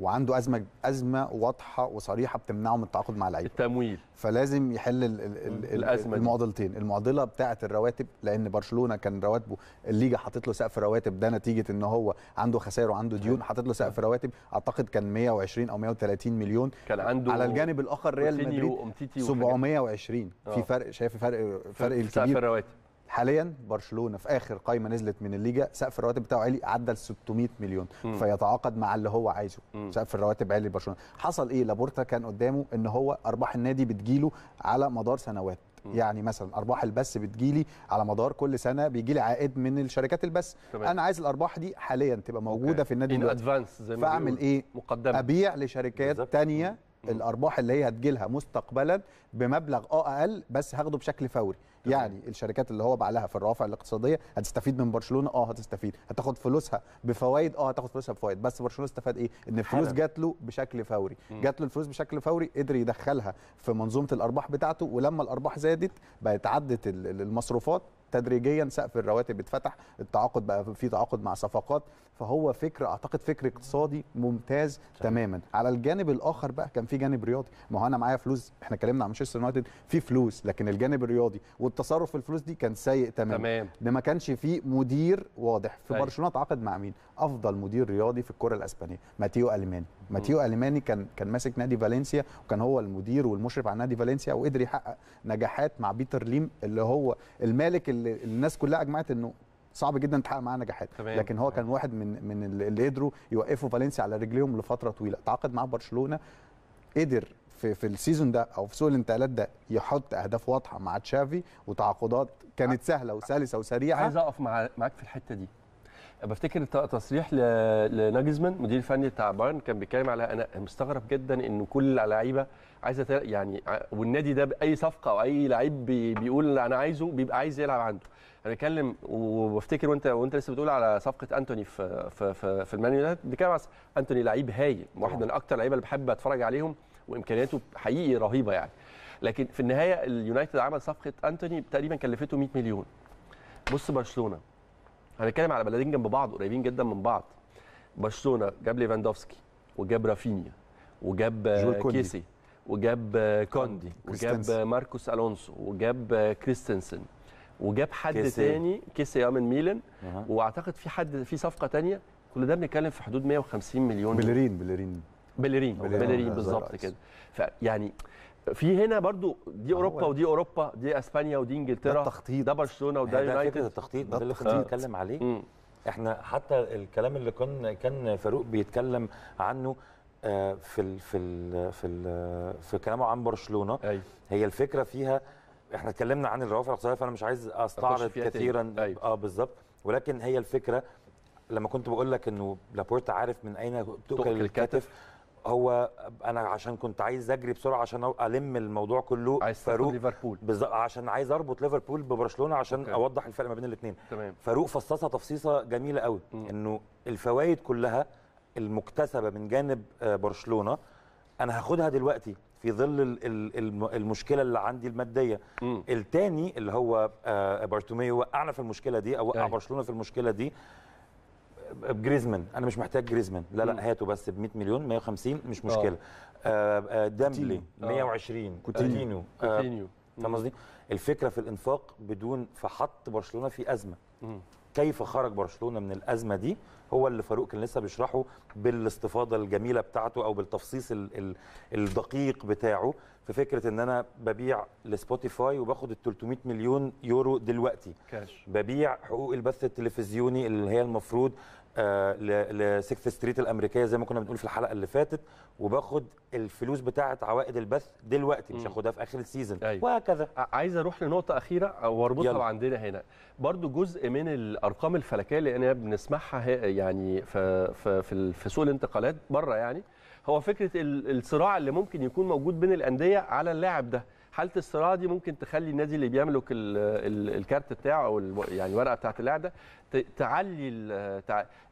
وعنده ازمه ازمه واضحه وصريحه بتمنعه من التعاقد مع اللعيبه التمويل فلازم يحل الـ الـ الازمه المعضلتين المعضله بتاعه الرواتب لان برشلونه كان رواتبه الليجا حاطط له سقف رواتب ده نتيجه ان هو عنده خسائر وعنده ديون حاطط له سقف رواتب اعتقد كان 120 او 130 مليون كان عنده على الجانب الاخر ريال مدريد 720 في آه. فرق شايف فرق فرق كبير سقف الرواتب حاليا برشلونه في اخر قائمه نزلت من الليجا سقف الرواتب بتاعه عالي عدى ال 600 مليون مم. فيتعاقد مع اللي هو عايزه سقف الرواتب عالي لبرشلونه حصل ايه لابورتا كان قدامه ان هو ارباح النادي بتجيله على مدار سنوات يعني مثلا ارباح البث بتجيلي على مدار كل سنه بيجي لي عائد من الشركات البث انا عايز الارباح دي حاليا تبقى موجوده okay. في النادي دلوقتي فاعمل ايه مقدمة. ابيع لشركات بالزبط. تانية الارباح اللي هي هتجي لها مستقبلا بمبلغ اه اقل بس هاخده بشكل فوري طبعا. يعني الشركات اللي هو بعلها في الروافع الاقتصاديه هتستفيد من برشلونه اه هتستفيد هتاخد فلوسها بفوائد اه هتاخد فلوسها بفوائد بس برشلونه استفاد ايه ان الفلوس جات له بشكل فوري جات له الفلوس بشكل فوري قدر يدخلها في منظومه الارباح بتاعته ولما الارباح زادت بقت عدت المصروفات تدريجيا سقف الرواتب اتفتح التعاقد بقى في تعاقد مع صفقات فهو فكر اعتقد فكر اقتصادي ممتاز شاية. تماما على الجانب الاخر بقى كان في جانب رياضي ما هو انا معايا فلوس احنا اتكلمنا عن مانشستر يونايتد في فلوس لكن الجانب الرياضي والتصرف في الفلوس دي كان سيء تماما تمام ده ما كانش في مدير واضح في طيب. برشلونه تعاقد مع مين افضل مدير رياضي في الكره الاسبانيه ماتيو الماني ماتيو الماني كان كان ماسك نادي فالنسيا وكان هو المدير والمشرف على نادي فالنسيا وقدر يحقق نجاحات مع بيتر ليم اللي هو المالك اللي الناس كلها اجمعت انه صعب جدا تحقق معاه نجاحات تمام. لكن هو كان واحد من من اللي قدروا يوقفوا فالنسيا على رجليهم لفتره طويله تعاقد معاه برشلونه قدر في في السيزون ده او في سوق الانتقالات ده يحط اهداف واضحه مع تشافي وتعاقدات كانت سهله وسلسه وسريعه عايز اقف معاك في الحته دي بفتكر تصريح لناجزمان مدير فني بتاع بايرن كان بيتكلم على انا مستغرب جدا ان كل اللعيبه عايزه يعني والنادي ده باي صفقه او اي لعيب بيقول انا عايزه بيبقى عايز يلعب عنده انا اتكلم وبفتكر وانت وانت لسه بتقول على صفقه انتوني في في في, في المان يونايتد بنتكلم على انتوني لعيب هايل واحد من اكتر اللعيبه اللي بحب اتفرج عليهم وامكانياته حقيقي رهيبه يعني لكن في النهايه اليونايتد عمل صفقه انتوني تقريبا كلفته 100 مليون بص برشلونه هنتكلم على بلدين جنب بعض قريبين جدا من بعض برشلونه جاب ليفاندوفسكي وجاب رافينيا وجاب كيسي وجاب كوندي وجاب ماركوس الونسو وجاب كريستنسن وجاب حد كيسي. تاني كيسي من ميلان أه. واعتقد في حد في صفقه تانية كل ده بنتكلم في حدود 150 مليون بليرين بليرين بليرين بليرين آه، بالظبط كده فيعني في هنا برضو دي اوروبا ودي اوروبا دي اسبانيا ودي انجلترا ده التخطيط ده برشلونه وده يعني يونايتد فكره التخطيط ده اللي كنت بتكلم عليه مم. احنا حتى الكلام اللي كان كان فاروق بيتكلم عنه آه، في الـ في الـ في الـ في كلامه عن برشلونه أي. هي الفكره فيها احنا اتكلمنا عن الروافع الاقتصاديه فانا مش عايز استعرض كثيرا اه بالظبط ولكن هي الفكره لما كنت بقول لك انه لابورتا عارف من اين تؤكل الكتف هو انا عشان كنت عايز اجري بسرعه عشان الم الموضوع كله عايز فاروق ليفربول بالظبط عشان عايز اربط ليفربول ببرشلونه عشان أوكي. اوضح الفرق ما بين الاثنين فاروق فصصها تفصيصه جميله قوي مم. انه الفوائد كلها المكتسبه من جانب آه، برشلونه انا هاخدها دلوقتي في ظل المشكله اللي عندي الماديه الثاني اللي هو آه، بارتوميو وقعنا في المشكله دي او وقع أيوه. برشلونه في المشكله دي بجريزمان انا مش محتاج جريزمان لا لا هاته بس ب 100 مليون 150 مش آه. مشكله آه. آه، دامبلي 120 آه. كوتينيو كوتينيو فاهم قصدي الفكره في الانفاق بدون فحط برشلونه في ازمه كيف خرج برشلونه من الازمه دي هو اللي فاروق كان لسه بيشرحه بالاستفاضه الجميله بتاعته او بالتفصيص ال ال الدقيق بتاعه في فكره ان انا ببيع لسبوتيفاي وباخد ال 300 مليون يورو دلوقتي كاش ببيع حقوق البث التلفزيوني اللي هي المفروض آه، لسكس ستريت الامريكيه زي ما كنا بنقول في الحلقه اللي فاتت وباخد الفلوس بتاعه عوائد البث دلوقتي مش هاخدها في اخر السيزون أيوة. وهكذا عايز اروح لنقطه اخيره واربطها عندنا هنا برضو جزء من الارقام الفلكيه اللي انا بنسمعها يعني في في في سوق الانتقالات بره يعني هو فكره الصراع اللي ممكن يكون موجود بين الانديه على اللاعب ده حاله الصراع دي ممكن تخلي النادي اللي بيملك الكارت بتاعه او يعني الورقه بتاعه اللاعب ده تعلي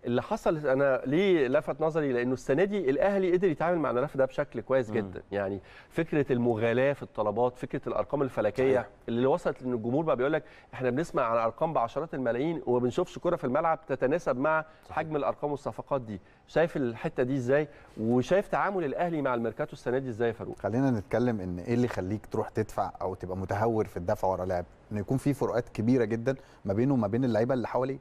اللي حصل انا ليه لفت نظري لانه السنه دي الاهلي قدر يتعامل مع الملف ده بشكل كويس جدا يعني فكره المغالاه في الطلبات فكره الارقام الفلكيه اللي وصلت ان الجمهور بقى بيقول لك احنا بنسمع عن ارقام بعشرات الملايين وما بنشوفش كره في الملعب تتناسب مع حجم الارقام والصفقات دي شايف الحته دي ازاي وشايف تعامل الاهلي مع الميركاتو السنه دي ازاي يا فاروق خلينا نتكلم ان ايه اللي يخليك تروح تدفع او تبقى متهور في الدفع ورا لاعب انه يكون في فروقات كبيره جدا ما بينه وما بين اللعيبه اللي حواليه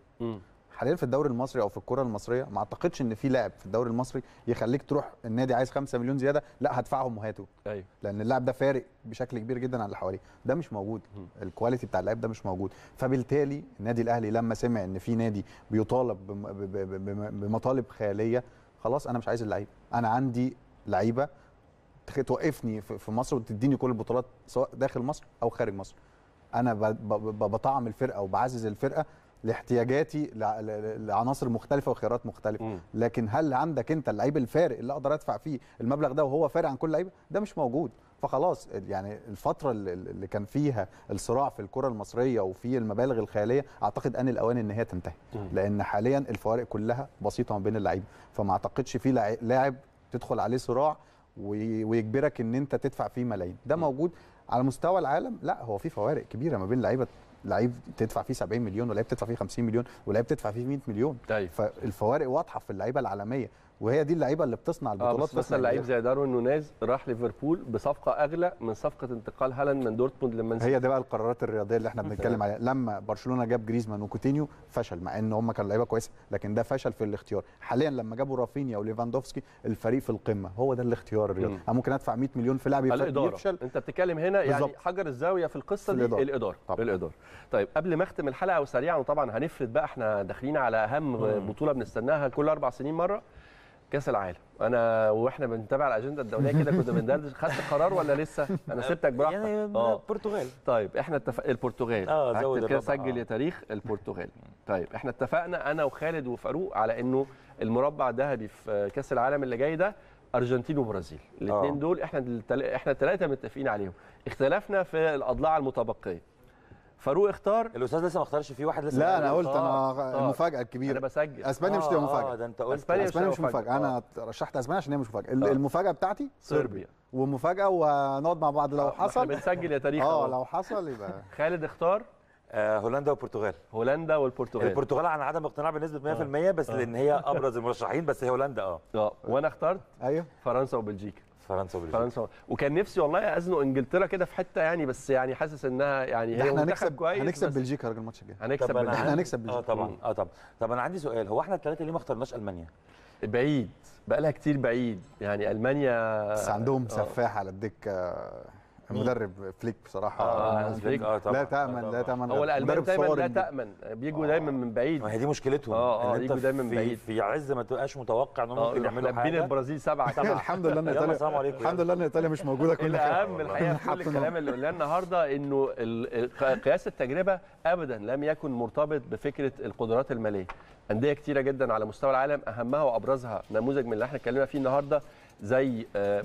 حاليا في الدوري المصري او في الكره المصريه ما اعتقدش ان في لاعب في الدوري المصري يخليك تروح النادي عايز 5 مليون زياده لا هدفعهم وهاتوا ايوه لان اللاعب ده فارق بشكل كبير جدا عن اللي حواليه ده مش موجود الكواليتي بتاع اللاعب ده مش موجود فبالتالي النادي الاهلي لما سمع ان في نادي بيطالب بمطالب خياليه خلاص انا مش عايز اللعيب انا عندي لعيبه توقفني في مصر وتديني كل البطولات سواء داخل مصر او خارج مصر انا بطعم الفرقه وبعزز الفرقه لاحتياجاتي لعناصر مختلفه وخيارات مختلفه م. لكن هل عندك انت اللعيب الفارق اللي اقدر ادفع فيه المبلغ ده وهو فارق عن كل لعيب ده مش موجود فخلاص يعني الفتره اللي كان فيها الصراع في الكره المصريه وفي المبالغ الخياليه اعتقد ان الاوان ان هي تنتهي لان حاليا الفوارق كلها بسيطه ما بين اللعيبه فما اعتقدش في لاعب تدخل عليه صراع ويجبرك ان انت تدفع فيه ملايين ده موجود على مستوى العالم لا هو في فوارق كبيره ما بين لعيبه لعيب تدفع فيه 70 مليون ولعيب تدفع فيه 50 مليون ولعيب تدفع فيه 100 مليون طيب. فالفوارق واضحه في اللعيبه العالميه وهي دي اللعيبه اللي بتصنع البطولات آه بس مثلا لعيب زي داروين نونيز راح ليفربول بصفقه اغلى من صفقه انتقال هالاند من دورتموند لما هي دي بقى القرارات الرياضيه اللي احنا بنتكلم عليها لما برشلونه جاب جريزمان وكوتينيو فشل مع ان هم كانوا لعيبه كويسه لكن ده فشل في الاختيار حاليا لما جابوا رافينيا وليفاندوفسكي الفريق في القمه هو ده الاختيار الرياضي انا ممكن ادفع 100 مليون في لاعب يفشل انت بتتكلم هنا يعني بالزبط. حجر الزاويه في القصه في الإدارة. الاداره طبعا. الاداره طيب قبل ما اختم الحلقه وسريعا وطبعا هنفرد بقى احنا داخلين على اهم بطوله بنستناها كل اربع سنين مره كاس العالم انا واحنا بنتابع الاجنده الدوليه كده كنا بندردش خدت قرار ولا لسه انا سبتك براحتك يعني اه البرتغال طيب احنا اتفق البرتغال اه زود كده سجل يا آه. تاريخ البرتغال طيب احنا اتفقنا انا وخالد وفاروق على انه المربع الذهبي في كاس العالم اللي جاي ده ارجنتين وبرازيل الاثنين آه. دول احنا احنا الثلاثه متفقين عليهم اختلفنا في الاضلاع المتبقيه فاروق اختار الاستاذ لسه ما اختارش في واحد لسه لا انا قلت انا آه. المفاجاه الكبيره انا بسجل اسبانيا مش آه، مفاجاه اه ده انت قلت اسبانيا, أسبانيا مش مفاجاه انا رشحت اسبانيا عشان هي مش مفاجاه طيب. المفاجاه بتاعتي صربيا ومفاجاه ونقعد مع بعض لو آه، حصل بنسجل يا تاريخ اه لو حصل يبقى خالد اختار هولندا والبرتغال هولندا والبرتغال البرتغال عن عدم اقتناع بنسبه 100% بس لان هي ابرز المرشحين بس هي هولندا اه اه وانا اخترت ايوه فرنسا وبلجيكا فرنسا وبلجيكا فرنسا وكان نفسي والله ازنق انجلترا كده في حته يعني بس يعني حاسس انها يعني هي احنا هنكسب كويس هنكسب بلجيكا راجل الماتش الجاي هنكسب احنا هنكسب بلجيكا اه طبعا اه طبعا طب انا عندي سؤال هو احنا الثلاثه ليه ما اخترناش المانيا؟ بعيد بقى لها كتير بعيد يعني المانيا بس عندهم آه. سفاح على الدكه المدرب فليك بصراحه آه فليك آه طبعا لا تامن لا تامن هو الالمان دايما لا تامن بيجوا آه دايما من بعيد ما هي دي مشكلتهم اه اه بيجوا دايما من بعيد في عز ما تبقاش متوقع ان هم آه، ممكن يعملوا حاجه لبين البرازيل سبعه سبعه الحمد لله ان ايطاليا الحمد لله ان ايطاليا مش موجوده كل الاهم الحقيقه كل الكلام اللي قلناه النهارده انه قياس التجربه ابدا لم يكن مرتبط بفكره القدرات الماليه انديه كتيره جدا على مستوى العالم اهمها وابرزها نموذج من اللي احنا اتكلمنا فيه النهارده زي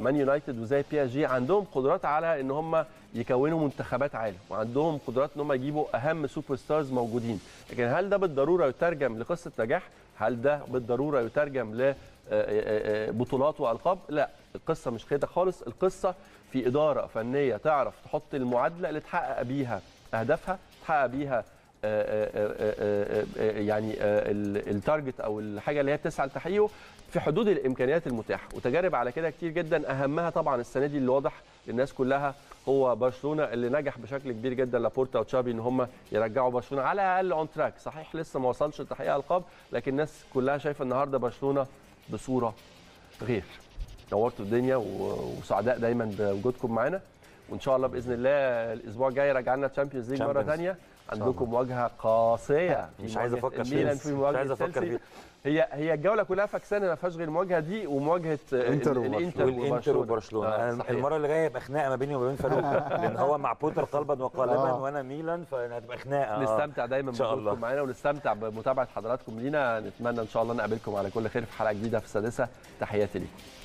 مان آه، يونايتد وزي بي اس جي عندهم قدرات على ان هم يكونوا منتخبات عاليه وعندهم قدرات ان هم يجيبوا اهم سوبر ستارز موجودين لكن هل ده بالضروره يترجم لقصه نجاح هل ده بالضروره يترجم لبطولات آه، آه، والقاب لا القصه مش كده خالص القصه في اداره فنيه تعرف تحط المعادله اللي تحقق بيها اهدافها تحقق بيها يعني التارجت او الحاجه اللي هي بتسعى لتحقيقه في حدود الامكانيات المتاحه وتجارب على كده كتير جدا اهمها طبعا السنه دي اللي واضح للناس كلها هو برشلونه اللي نجح بشكل كبير جدا لابورتا وتشابي ان هم يرجعوا برشلونه على الاقل اون تراك صحيح لسه ما وصلش لتحقيق القاب لكن الناس كلها شايفه النهارده برشلونه بصوره غير نورتوا الدنيا وسعداء دايما بوجودكم معانا وان شاء الله باذن الله الاسبوع الجاي رجعنا تشامبيونز ليج مره ثانيه عندكم مواجهه قاسيه مش عايز افكر في مش عايز افكر فيه هي هي الجوله كلها فكسانه ما فيهاش غير المواجهه دي ومواجهه آه، انتر الانتر وبرشلونه آه المره اللي جايه هيبقى خناقه ما بيني وما بين فاروق لان هو مع بوتر قلبا وقالبا آه. وانا ميلان فهتبقى خناقه آه. نستمتع دايما بوجودكم معانا ونستمتع بمتابعه حضراتكم لينا نتمنى ان شاء الله نقابلكم على كل خير في حلقه جديده في السادسه تحياتي ليكم